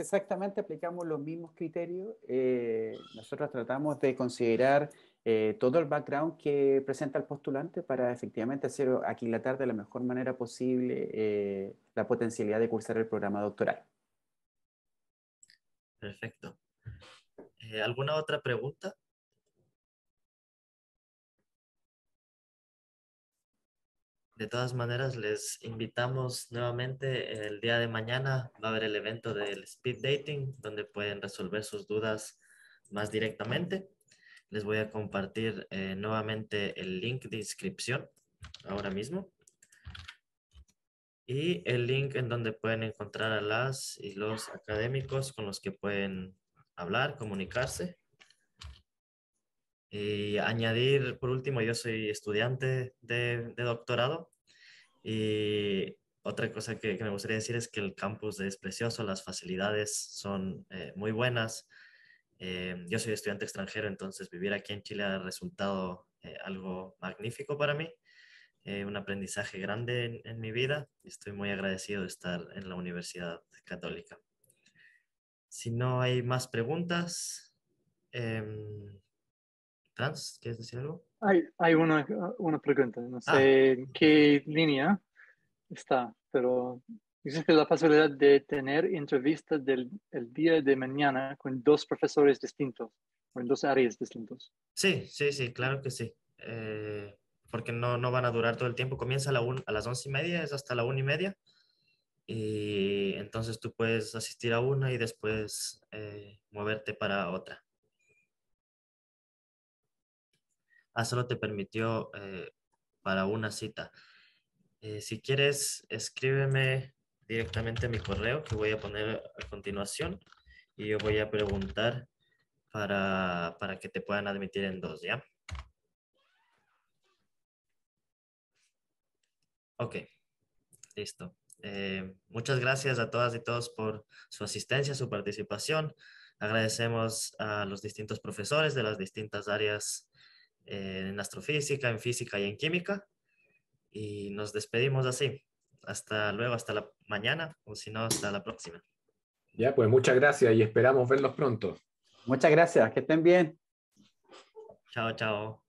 S4: exactamente, aplicamos los mismos criterios. Eh, nosotros tratamos de considerar eh, todo el background que presenta el postulante para efectivamente hacer aquilatar de la mejor manera posible eh, la potencialidad de cursar el programa doctoral.
S2: Perfecto. ¿Alguna otra pregunta? De todas maneras, les invitamos nuevamente el día de mañana. Va a haber el evento del speed dating donde pueden resolver sus dudas más directamente. Les voy a compartir eh, nuevamente el link de inscripción ahora mismo y el link en donde pueden encontrar a las y los académicos con los que pueden hablar, comunicarse. Y añadir, por último, yo soy estudiante de, doctorado y otra cosa que, me gustaría decir es que el campus es precioso, las facilidades son eh, muy buenas. Eh, yo soy estudiante extranjero, entonces vivir aquí en Chile ha resultado eh, algo magnífico para mí, un aprendizaje grande en, en mi vida y estoy muy agradecido de estar en la Universidad Católica. Si no hay más preguntas, em, trans? ¿Quieres decir algo? Hay, hay una,
S1: una, pregunta, no ah. sé en qué línea está, pero existe la posibilidad de tener entrevistas del el día de mañana con dos profesores distintos, o en dos áreas distintos.
S2: Sí, sí, sí, claro que sí. Eh, porque no, no, van a durar todo el tiempo. Comienza a, la a las once y media, es hasta la una y media. Y entonces tú puedes asistir a una y después eh, moverte para otra. ah, solo te permitió eh, para una cita. Eh, si quieres, escríbeme directamente mi correo que voy a poner a continuación y yo voy a preguntar para, para que te puedan admitir en dos, ¿ya? Ok, listo. Eh, muchas gracias a todas y todos por su asistencia, su participación. Agradecemos a los distintos profesores de las distintas áreas eh, en astrofísica, en física y en química. Y nos despedimos así. Hasta luego, hasta la mañana o si no, hasta la próxima.
S3: Ya, pues muchas gracias y esperamos verlos pronto. Muchas gracias, que estén bien.
S2: Chao, chao.